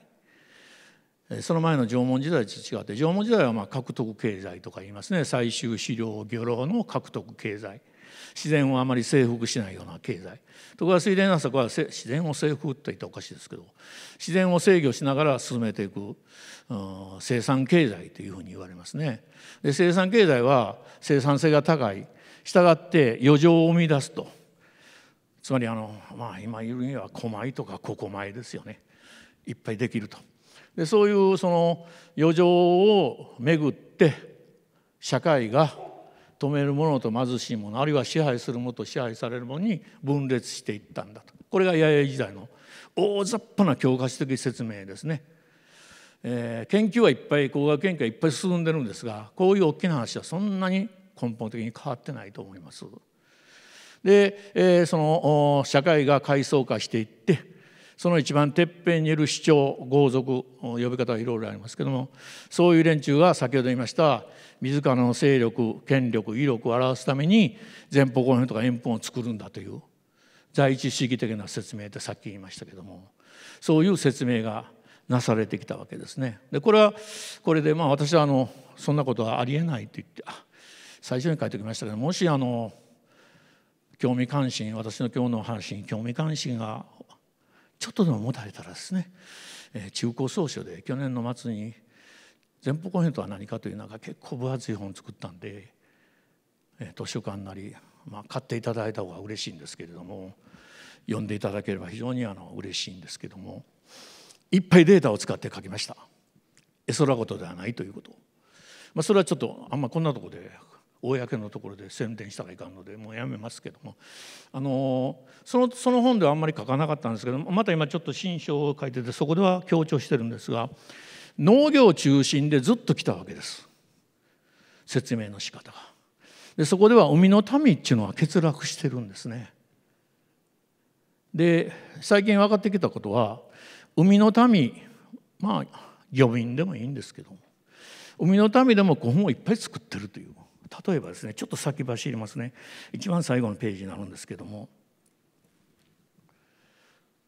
その前の縄文時代と違って縄文時代はまあ獲得経済とか言いますね採集飼料漁労の獲得経済自然をあまり征服しないような経済ところが水田稲作は自然を征服といったらおかしいですけど自然を制御しながら進めていく、うん、生産経済というふうに言われますね。で生産経済は生産性が高いしたがって余剰を生み出すと。つまりあの、まあ、今いるには狛江とかここ前ですよねいっぱいできるとでそういうその余剰をめぐって社会が止めるものと貧しいものあるいは支配するものと支配されるものに分裂していったんだとこれが弥生時代の大雑把な教科書的説明ですね。えー、研究はいっぱい工学研究はいっぱい進んでるんですがこういう大きな話はそんなに根本的に変わってないと思います。で、えー、その社会が階層化していってその一番てっぺんにいる市長豪族呼び方はいろいろありますけどもそういう連中が先ほど言いました自らの勢力権力威力を表すために前方後円とか円墳を作るんだという在地主義的な説明ってさっき言いましたけどもそういう説明がなされてきたわけですね。でこれはこれでまあ私はあのそんなことはありえないと言って最初に書いておきましたけどもしあの興味関心私の今日の話に興味関心がちょっとでも持たれたらですね、えー、中高総書で去年の末に前方後編とは何かというなんか結構分厚い本を作ったんで、えー、図書館なり、まあ、買っていただいた方が嬉しいんですけれども読んでいただければ非常にあの嬉しいんですけどもいっぱいデータを使って書きました絵空事ではないということ、まあ、それはちょっとあんまこんなとこで公のところで宣伝したらいかんのでもうやめますけどもあのそのその本ではあんまり書かなかったんですけどまた今ちょっと新書を書いててそこでは強調してるんですが農業中心でずっと来たわけです説明の仕方が。でそこでは海の民っていうのは欠落してるんですね。で最近分かってきたことは海の民まあ漁民でもいいんですけど海の民でも古墳をいっぱい作ってるという例えばですねちょっと先走りますね一番最後のページになるんですけども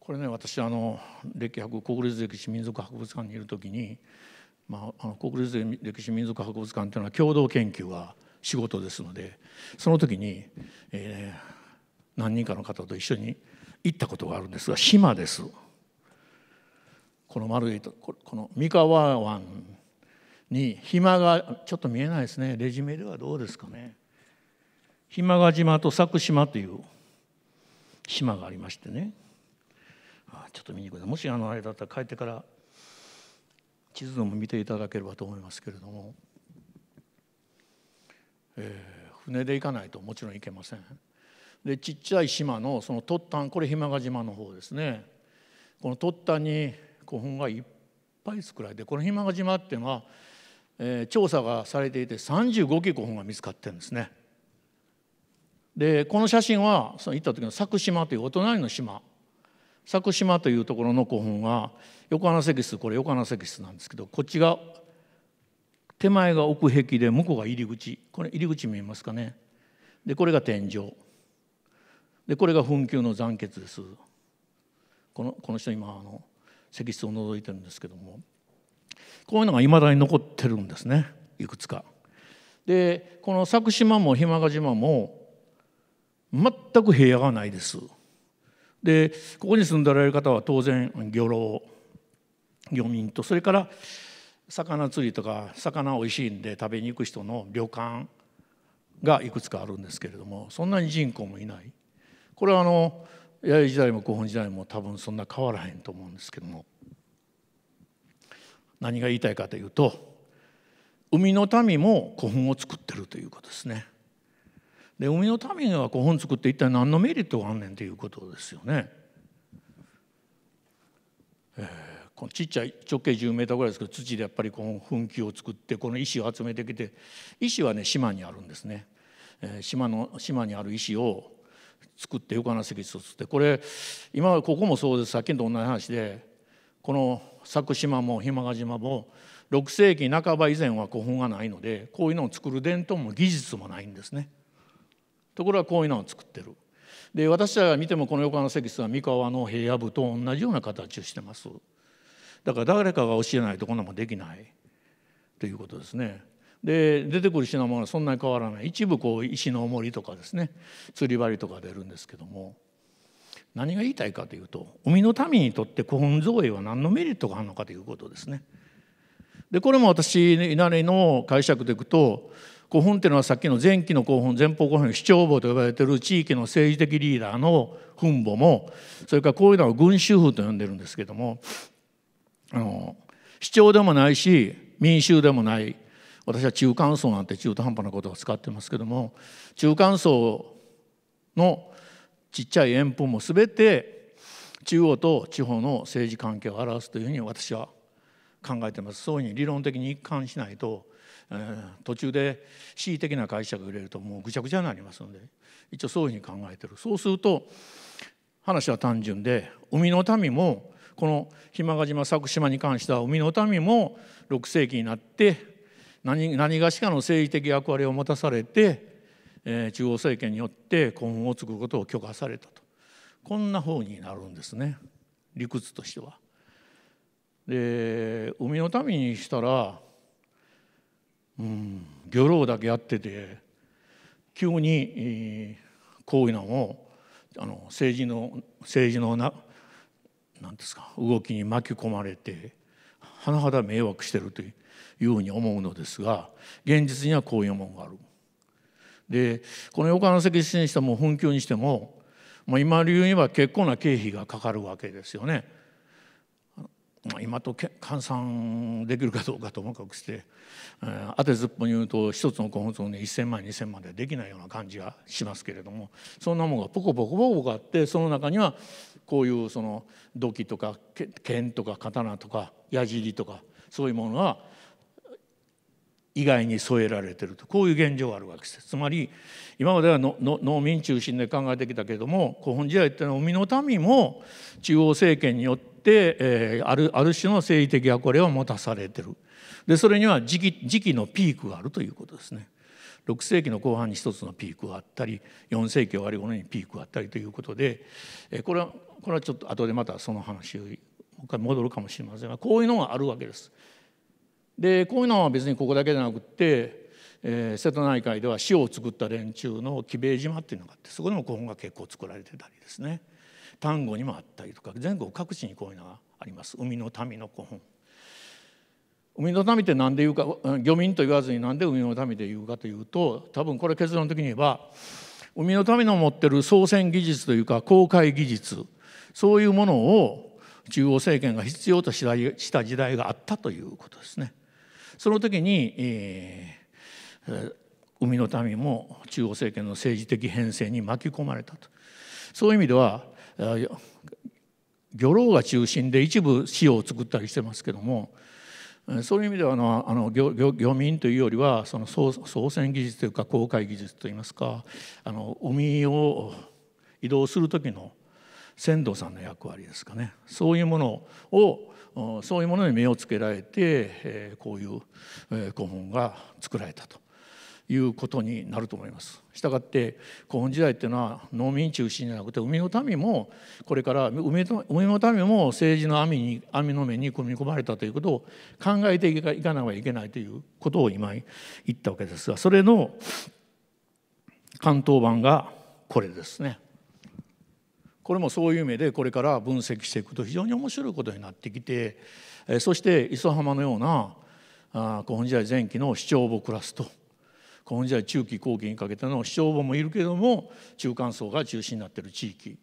これね私あの歴博国立歴史民族博物館にいる時に、まあ、あの国立歴史民族博物館というのは共同研究が仕事ですのでその時に、えー、何人かの方と一緒に行ったことがあるんですが島です。この丸いとこの三河湾に暇がちょっと見えないですねレジュメではどうですかね暇が島と佐久島という島がありましてねあちょっと見にくいもしあのあれだったら帰ってから地図でも見ていただければと思いますけれども、えー、船で行かないともちろん行けませんでちっちゃい島のその突端これ暇が島の方ですねこの突端に古墳がいっぱい作られてこの暇が島っていうのはえー、調査がされていて35基古墳が見つかってるんですね。でこの写真はその行った時の佐久島というお隣の島佐久島というところの古墳は横穴石室これ横穴石室なんですけどこっちが手前が奥壁で向こうが入り口これ入り口見えますかねでこれが天井でこれが墳丘の残血ですこのこの人今あの石室を覗いてるんですけどもこういうのがいまだに残ってるんですねいくつか。でこの佐久島も日間賀島も全く部屋がないです。でここに住んでられる方は当然漁労漁民とそれから魚釣りとか魚おいしいんで食べに行く人の旅館がいくつかあるんですけれどもそんなに人口もいないこれはあの弥生時代も古墳時代も多分そんな変わらへんと思うんですけども何が言いたいかというと海の民も古墳を作ってるということですね。で海の民が古墳作って一体何のメリットがあんねんということですよね。えー、このちっちゃい直径10メートルぐらいですけど土でやっぱりこの噴気を作ってこの石を集めてきて石はね島にあるんですね。えー、島の島にある石を作って横穴石室を作ってこれ今はここもそうですさっきと同じ話でこの佐久島も日間賀島も6世紀半ば以前は古墳がないのでこういうのを作る伝統も技術もないんですね。ところがこういうのを作ってる。で私はが見てもこの横浜石室は三河の平野部と同じような形をしてます。だから誰かが教えないとこんなもんできないということですね。で出てくる品物はそんなに変わらない一部こう石の重りとかですね釣り針とか出るんですけども何が言いたいかというと海の民にとって古墳造営は何のメリットがあるのかということですね。でこれも私なりの解釈でいくと古墳っていうのはさっきの前期の古墳前方古墳市長墓と呼ばれてる地域の政治的リーダーの墳墓もそれからこういうのは群衆墳と呼んでるんですけどもあの市長でもないし民衆でもない私は中間層なんて中途半端なことを使ってますけども中間層のちっちゃい円墳も全て中央と地方の政治関係を表すというふうに私は考えてますそういうふうに理論的に一貫しないと、えー、途中で恣意的な解釈を入れるともうぐちゃぐちゃになりますので一応そういうふうに考えてるそうすると話は単純で海の民もこの日間賀島佐久島に関しては海の民も6世紀になって何何がしかの政治的役割を持たされてえ中央政権によって古墳を作ることを許可されたとこんな方になるんですね理屈としては。で海の民にしたらうん漁労だけやってて急に、えー、こういうのをあの政治の政治のななんですか動きに巻き込まれて甚だ迷惑してるというふうに思うのですが現実にはこういうもんがある。でこの横浜赤地にしても本糾にしてももう今流には結構な経費がかかるわけですよね。今と換算できるかどうかともかくして、えー、当てずっぽに言うと一つの古本に1,000万2,000万でできないような感じがしますけれどもそんなものがポコポコポコポコあってその中にはこういうその土器とか剣とか刀とか矢尻とかそういうものは以外に添えられてるとこういう現状があるわけですつまり今までは農民中心で考えてきたけれども古墳時代っていうのは海の民も中央政権によって、えー、あるある種の政治的役割を持たされてるでそれには時期時期のピークがあるということですね。6世紀の後半に一つのピークがあったり4世紀終わり頃にピークがあったりということでこれはこれはちょっと後でまたその話をもう一回戻るかもしれませんがこういうのがあるわけです。でこういうのは別にここだけじゃなくって、えー、瀬戸内海では塩を作った連中の木兵衛島っていうのがあってそこでも古本が結構作られてたりですね丹後にもあったりとか全国各地にこういうのがあります海の民の古本。海の民って何で言うか漁民と言わずに何で海の民で言うかというと多分これ結論的に言えば海の民の持ってる操船技術というか航海技術そういうものを中央政権が必要とした時代があったということですね。その時に、えー、海の民も中央政権の政治的変遷に巻き込まれたとそういう意味では漁労が中心で一部塩を作ったりしてますけどもそういう意味ではあのあの漁民というよりはその操船技術というか航海技術といいますかあの海を移動する時の船頭さんの役割ですかねそういうものをそういうものに目をつけられてこういう古墳が作られたということになると思います。したがって古墳時代っていうのは農民中心じゃなくて海の民もこれから海の民も政治の網に網の目に組み込まれたということを考えていかなきゃいけないということを今言ったわけですがそれの関東版がこれですね。これもそういう目でこれから分析していくと非常に面白いことになってきてそして磯浜のような古墳時代前期の市長母クラスと古墳時代中期後期にかけての市長母もいるけれども中間層が中心になっている地域、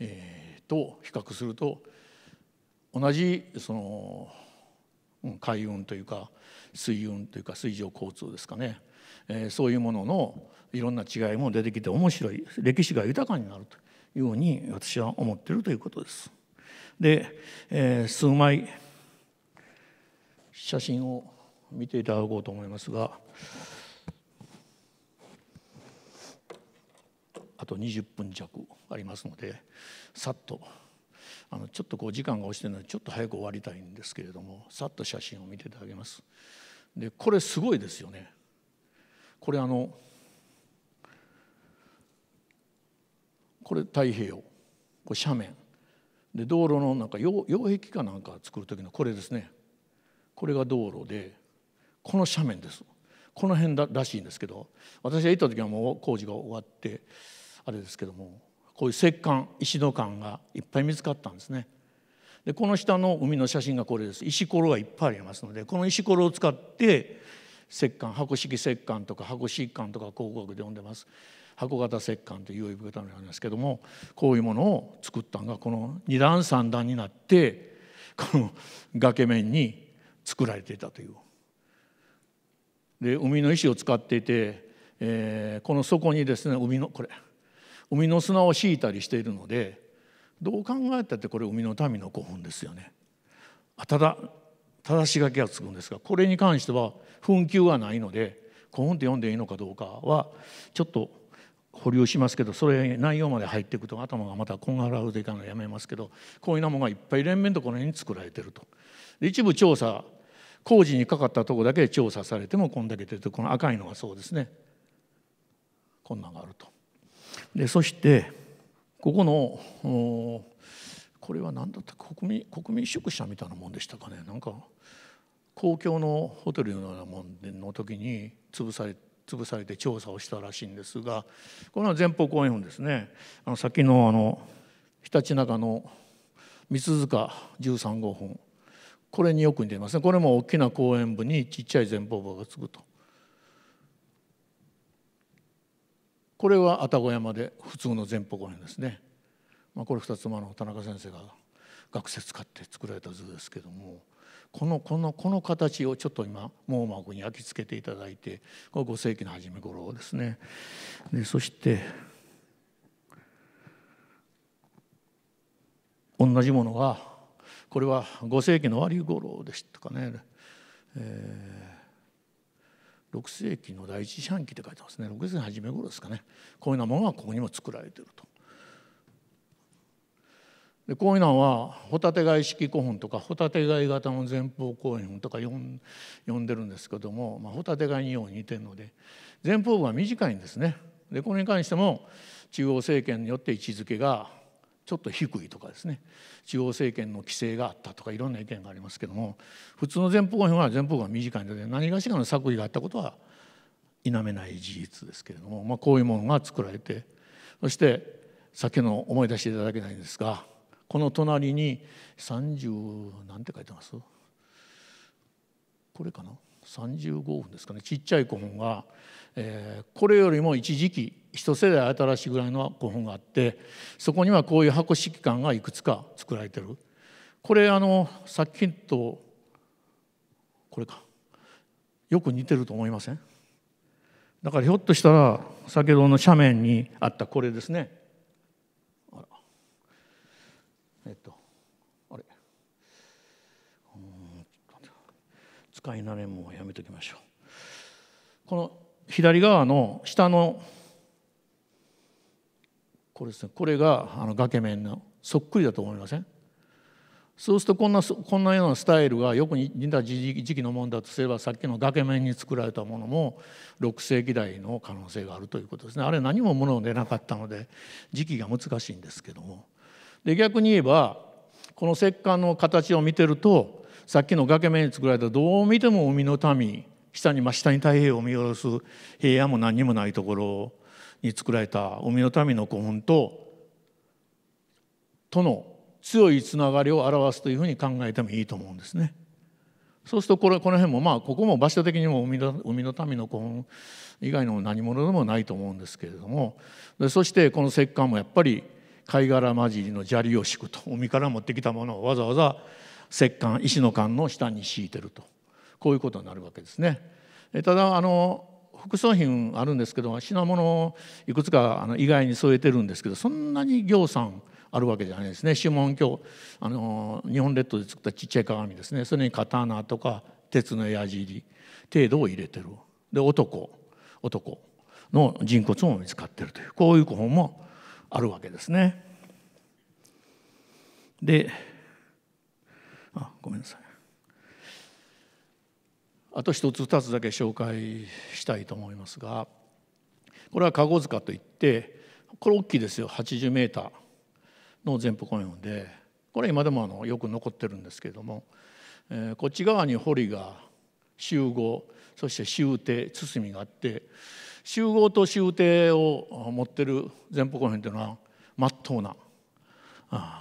えと比較すると同じその海運というか水運というか水上交通ですかね、えそういうもののいろんな違いも出てきて面白い歴史が豊かになるとように私は思っているということです。で、えー、数枚写真を見ていただこうと思いますがあと20分弱ありますのでさっとあのちょっとこう時間が落ちてるのでちょっと早く終わりたいんですけれどもさっと写真を見ていただけます。でこれすごいですよね。これあのこれ太平洋これ斜面で道路のなんか擁壁かなんか作る時のこれですねこれが道路でこの斜面ですこの辺だらしいんですけど私が行った時はもう工事が終わってあれですけどもこういう石棺石の棺がいっぱい見つかったんですね。でこの下の海の写真がこれです石ころがいっぱいありますのでこの石ころを使って石棺箱式石棺とか箱式棺とか広告で呼んでます箱型石棺という呼び方なんですけどもこういうものを作ったんがこの2段3段になってこの崖面に作られていたという。で海の石を使っていて、えー、この底にですね海のこれ海の砂を敷いたりしているのでどう考えたってこれ海の民の古墳ですよね。ただ正し書きがつくんですがこれに関しては紛糾はないので古墳って読んでいいのかどうかはちょっと保留しますけどそれ内容まで入っていくと頭がまたこんがらうでいかないやめますけどこういうなものがいっぱい連綿とこの辺に作られてると。一部調査工事にかかったとこだけ調査されてもこんだけ出てこの赤いのがそうですねこんなんがあると。でそしてここのこれは何だった国民国民宿舎みたいなもんでしたかねなんか公共のホテルのようなもんの時に潰され潰されて調査をしたらしいんですがこれは前方後円墳ですねあの先のあのひたちなかの三塚13号墳これによく似てますねこれも大きな後円部にちっちゃい前方部がつくとこれは愛宕山で普通の前方後円ですね、まあ、これ二つもの田中先生が学説使って作られた図ですけども。このこのこの形をちょっと今網膜に焼き付けていただいてこれ5世紀の初め頃ですね。でそして同じものがこれは5世紀の終わり頃でしたかね。えー6世紀の第一四半期って書いてますね6世紀の初め頃ですかねこういうようなものがここにも作られてるとでこういうのはホタテ貝式古墳とかホタテ貝型の前方後円墳とか呼んでるんですけども、まあ、ホタテ貝によう似てるので前方部は短いんですね。でこれに関しても中央政権によって位置づけがちょっと低いとかですね中央政権の規制があったとかいろんな意見がありますけども普通の前方後円は前方部が短いので何がしかの作為があったことは否めない事実ですけれども、まあ、こういうものが作られてそして先の思い出していただけないんですが。この隣に30なんて書いてますこれかな35分ですかねちっちゃい古墳が、えー、これよりも一時期一世代新しいぐらいの古墳があってそこにはこういう箱式館がいくつか作られてるこれあのさっきとこれかよく似てると思いませんだからひょっとしたら先ほどの斜面にあったこれですねい慣れもやめときましょうこの左側の下のこれですねこれがあの崖面のそっくりだと思いませんそうするとこんなこんなようなスタイルがよく似た時期のものだとすればさっきの崖面に作られたものも6世紀代の可能性があるということですねあれ何も物を出なかったので時期が難しいんですけどもで逆に言えばこの石棺の形を見てるとさっきの崖面に作られたどう見ても海の民下に真下に太平洋を見下ろす平野も何にもないところに作られた海の民の古墳ととの強いつながりを表すというふうに考えてもいいと思うんですね。そうするとこれこの辺もまあここも場所的にも海の海の民の古墳以外の何者でもないと思うんですけれどもでそしてこの石棺もやっぱり貝殻混じりの砂利を敷くと海から持ってきたものをわざわざ石棺石の棺の下に敷いてるとこういうことになるわけですね。えただあの副葬品あるんですけど品物をいくつかあの意外に添えてるんですけどそんなに行んあるわけじゃないですね指紋鏡あの日本列島で作ったちっちゃい鏡ですねそれに刀とか鉄の矢尻程度を入れてるで男男の人骨も見つかってるというこういう古本もあるわけですね。であごめんなさいあと一つ二つだけ紹介したいと思いますがこれは籠塚といってこれ大きいですよ80メーターの前方公園でこれ今でもあのよく残ってるんですけれども、えー、こっち側に堀が集合そして終包堤があって集合と終廷を持ってる前方後編というのはまっとうな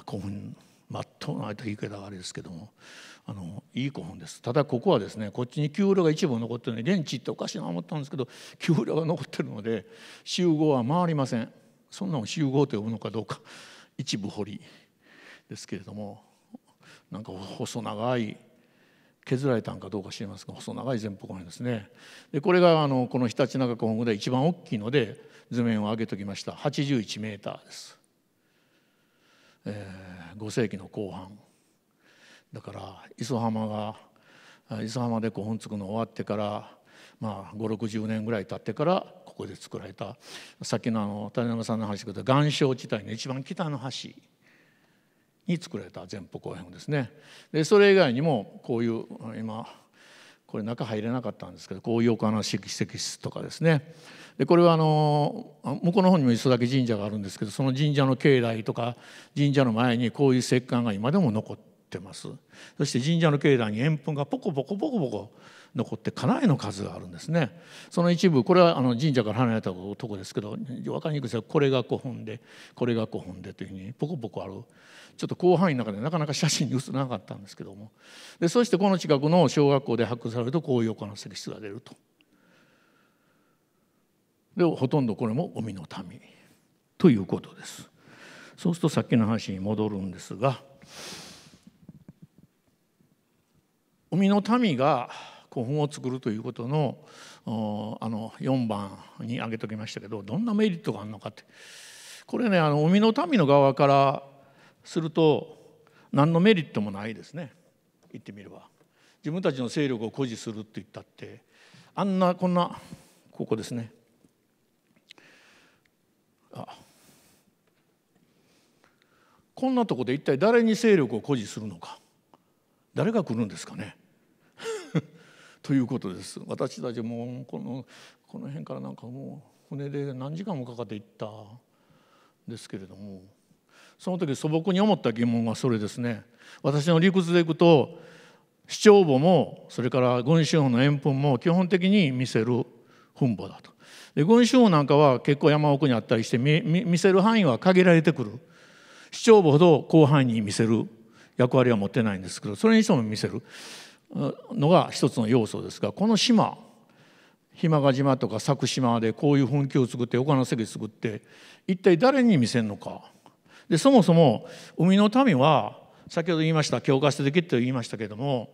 興奮まっとな言い方があれですけどもあのいい古墳ですただここはですねこっちに給料が一部残ってるので連地っておかしいな思ったんですけど給料が残ってるので集合は回りませんそんなの集合と呼ぶのかどうか一部掘りですけれどもなんか細長い削られたんかどうか知りますが細長い前方後ですねでこれがあのこのひたちなか古墳で一番大きいので図面を上げておきました81メーターですえー、5世紀の後半だから磯浜が磯浜で古墳作の終わってからまあ、560年ぐらい経ってからここで作られたさっきのあの谷中さんの話だ岩礁地帯の一番北の橋に作られた前方後編ですねでそれ以外にもこういう今これ中入れなかったんですけどこうかなお話室とかですねでこれはあの向こうの方にも磯崎神社があるんですけどその神社の境内とか神社の前にこういう石棺が今でも残ってますそして神社の境内に円墳がポコポコポコポコ残ってかなりの数があるんですねその一部これはあの神社から離れたとこですけど分かりにくいですがこれが古本でこれが古本でというふうにポコポコあるちょっと広範囲の中でなかなか写真に写らなかったんですけどもでそしてこの近くの小学校で発掘されるとこういう横の石室が出ると。でほとんどこれも海の民ということです。そうするとさっきの話に戻るんですが海の民が古墳を作るということのあの4番に挙げときましたけどどんなメリットがあるのかってこれねあの海の民の側からすると何のメリットもないですね言ってみれば自分たちの勢力を誇示するって言ったってあんなこんなここですねあこんなとこで一体誰に勢力を誇示するのか誰が来るんですかねということです私たちもこのこの辺からなんかもう船で何時間もかかって行ったんですけれどもその時素朴に思った疑問はそれですね私の理屈でいくと市長簿もそれから群衆法の円墳も基本的に見せる墳墓だとで群衆法なんかは結構山奥にあったりして見せる範囲は限られてくる市長母ほど広範囲に見せる役割は持ってないんですけどそれにしても見せるのが一つの要素ですがこの島日間賀島とか佐久島でこういう噴気を作って岡の席作って一体誰に見せるのかでそもそも海の民は先ほど言いました教科書的と言いましたけれども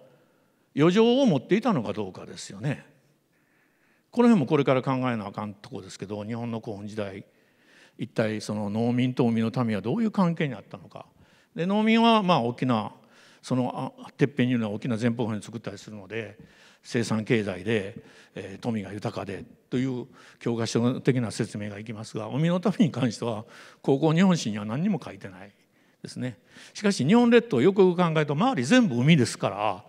余剰を持っていたのかどうかですよね。この辺もこれから考えなあかんとこですけど日本の古墳時代一体その農民と海の民はどういう関係にあったのかで農民はまあ大きなそのてっぺんにいうのは大きな前方方に作ったりするので生産経済で、えー、富が豊かでという教科書的な説明がいきますが海身のために関しては高校日本史には何にも書いてないですね。しかし日本列島よく考えると周り全部海ですから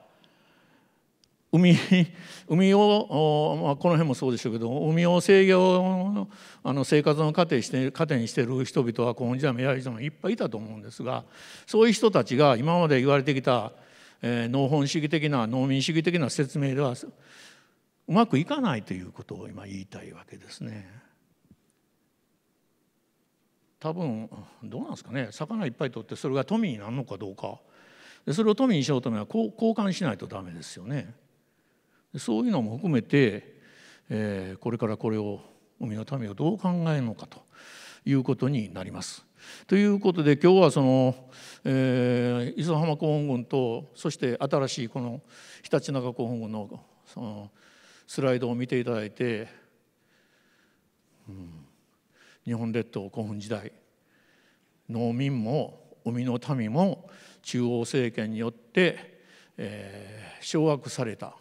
海 海を、この辺もそうでしょうけど海を制御のあの生活の糧して糧にしてる人々はこの時代もやは人いっぱいいたと思うんですがそういう人たちが今まで言われてきた、えー、農本主義的な農民主義的な説明ではうまくいかないということを今言いたいわけですね。多分どうなんですかね魚いっぱい取ってそれが富になるのかどうかでそれを富にしようとめは交換しないと駄目ですよね。そういうのも含めて、えー、これからこれを海の民をどう考えるのかということになります。ということで今日はその、えー、磯浜古本群とそして新しいこのひたちなか古本群のそのスライドを見ていただいて、うん、日本列島古墳時代農民も海の民も中央政権によって、えー、掌握された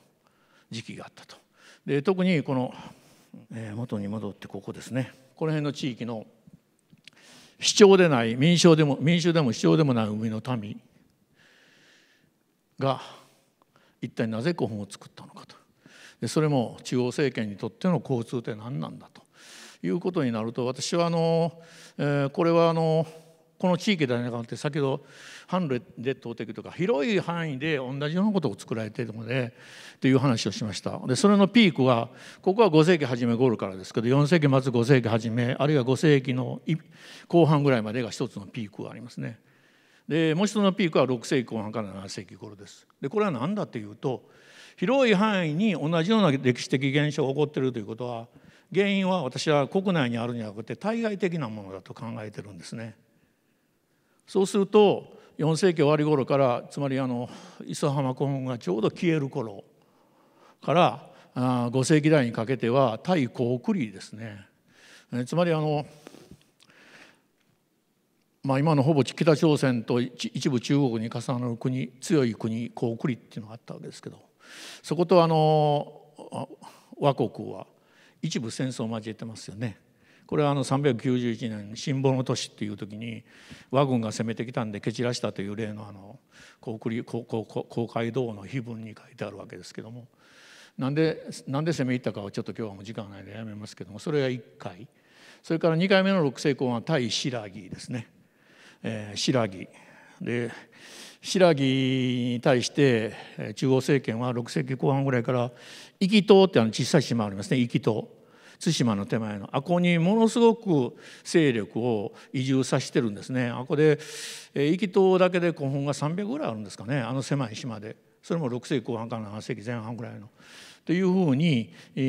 時期があったとで特にこの、えー、元に戻ってここですねこの辺の地域の市長でない民衆でも民衆でも市長でもない海の民が一体なぜ古墳を作ったのかとでそれも中央政権にとっての交通って何なんだということになると私はあの、えー、これはあのこの地域だけじゃなくて先ほど反列島的とか広い範囲で同じようなことを作られているのでという話をしましたでそれのピークはここは5世紀初め頃からですけど4世紀末5世紀初めあるいは5世紀の後半ぐらいまでが一つのピークがありますねでもう一つのピークは6世紀後半から7世紀頃ですでこれは何だっていうと広い範囲に同じような歴史的現象が起こっているということは原因は私は国内にあるんじゃなくて対外的なものだと考えてるんですね。そうすると4世紀終わり頃からつまりあの磯浜古墳がちょうど消える頃から5世紀代にかけては対高句麗ですねつまりあの、まあ、今のほぼ北朝鮮と一部中国に重なる国強い国高句麗っていうのがあったわけですけどそことあの倭国は一部戦争を交えてますよね。これはあの391年辛抱の年っていう時に和軍が攻めてきたんで蹴散らしたという例のあの公会堂の碑文に書いてあるわけですけどもなんでなんで攻め入ったかはちょっと今日はもう時間ないでやめますけどもそれが1回それから2回目の六世公は対新羅ですね、えー、新羅で新羅に対して中央政権は6世紀後半ぐらいから意気島ってあの小さい島ありますね生き島。対馬の手前のあこにものすごく勢力を移住させてるんですねあこで壱岐島だけで古墳が300ぐらいあるんですかねあの狭い島でそれも6世紀後半から7世紀前半ぐらいの。というふうに、え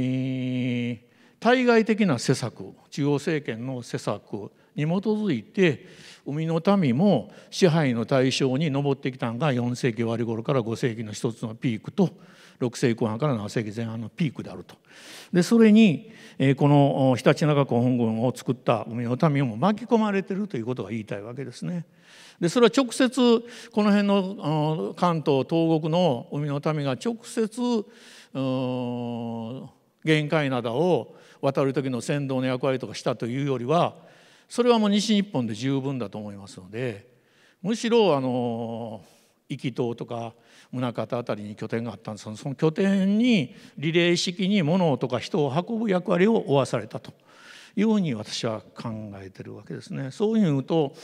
ー、対外的な施策中央政権の施策に基づいて海の民も支配の対象に上ってきたのが4世紀終わり頃から5世紀の一つのピークと6世紀後半から7世紀前半のピークであるとでそれにこのちな中古本軍を作った海の民も巻き込まれてるということが言いたいわけですね。でそれは直接この辺の関東東国の海の民が直接玄界灘を渡る時の船頭の役割とかしたというよりはそれはもう西日本で十分だと思いますのでむしろあの投とか宗像辺りに拠点があったんですがその拠点にリレー式に物とか人を運ぶ役割を負わされたというふうに私は考えてるわけですね。そういうと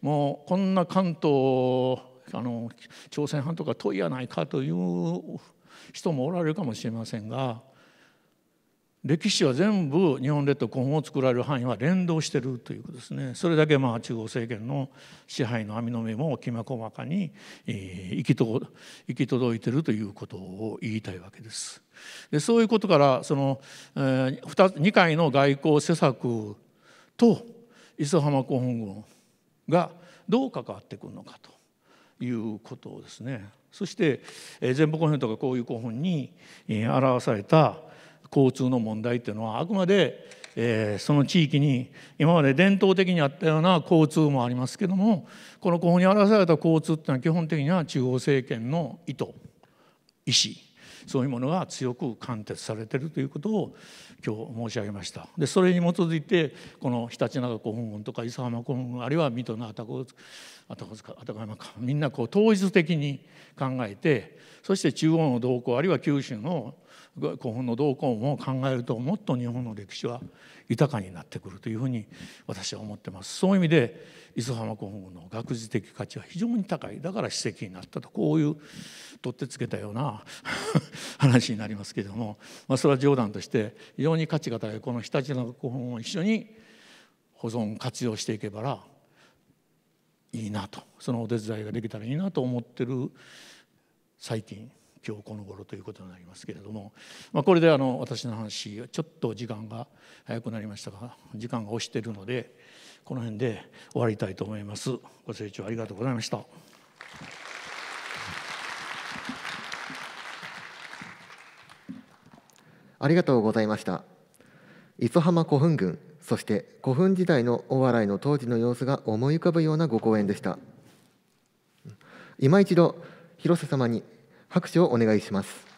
もうこんな関東あの朝鮮半島が遠いやないかという人もおられるかもしれませんが歴史は全部日本列島今後作られる範囲は連動してるということですねそれだけまあ中央政権の支配の網の目もきめ細かに、行き行き届いてるということを言いたいわけです。でそういうことからその、えー、2, 2回の外交施策と磯浜古墳軍がどう関わってくるのかということをですねそして、えー、全部古墳とかこういう古墳に、えー、表された交通の問題っていうのはあくまで、えー、その地域に今まで伝統的にあったような交通もありますけどもこのここに表された交通っていうのは基本的には地方政権の意図意思そういうものが強く貫徹されているということを今日申し上げましたでそれに基づいてこのちな長古墳軍とか佐浜古墳軍あるいは水戸の愛宕山かみんなこう統一的に考えてそして中央の動向あるいは九州の古墳の動向も考えるともっと日本の歴史は豊かになってくるというふうに私は思ってますそういう意味で磯浜古墳の学術的価値は非常に高いだから史跡になったとこういう取ってつけたような 話になりますけれども、まあ、それは冗談として非常に価値が高いこの日立の古墳を一緒に保存活用していけばらいいなとそのお手伝いができたらいいなと思ってる最近今日この頃ということになりますけれども、まあ、これであの私の話ちょっと時間が早くなりましたが時間が押しているのでこの辺で終わりたいと思います。ご清聴ありがとうございました。ありがとうございました。磯浜古墳群、そして古墳時代のお笑いの当時の様子が思い浮かぶようなご講演でした。今一度、広瀬様に拍手をお願いします。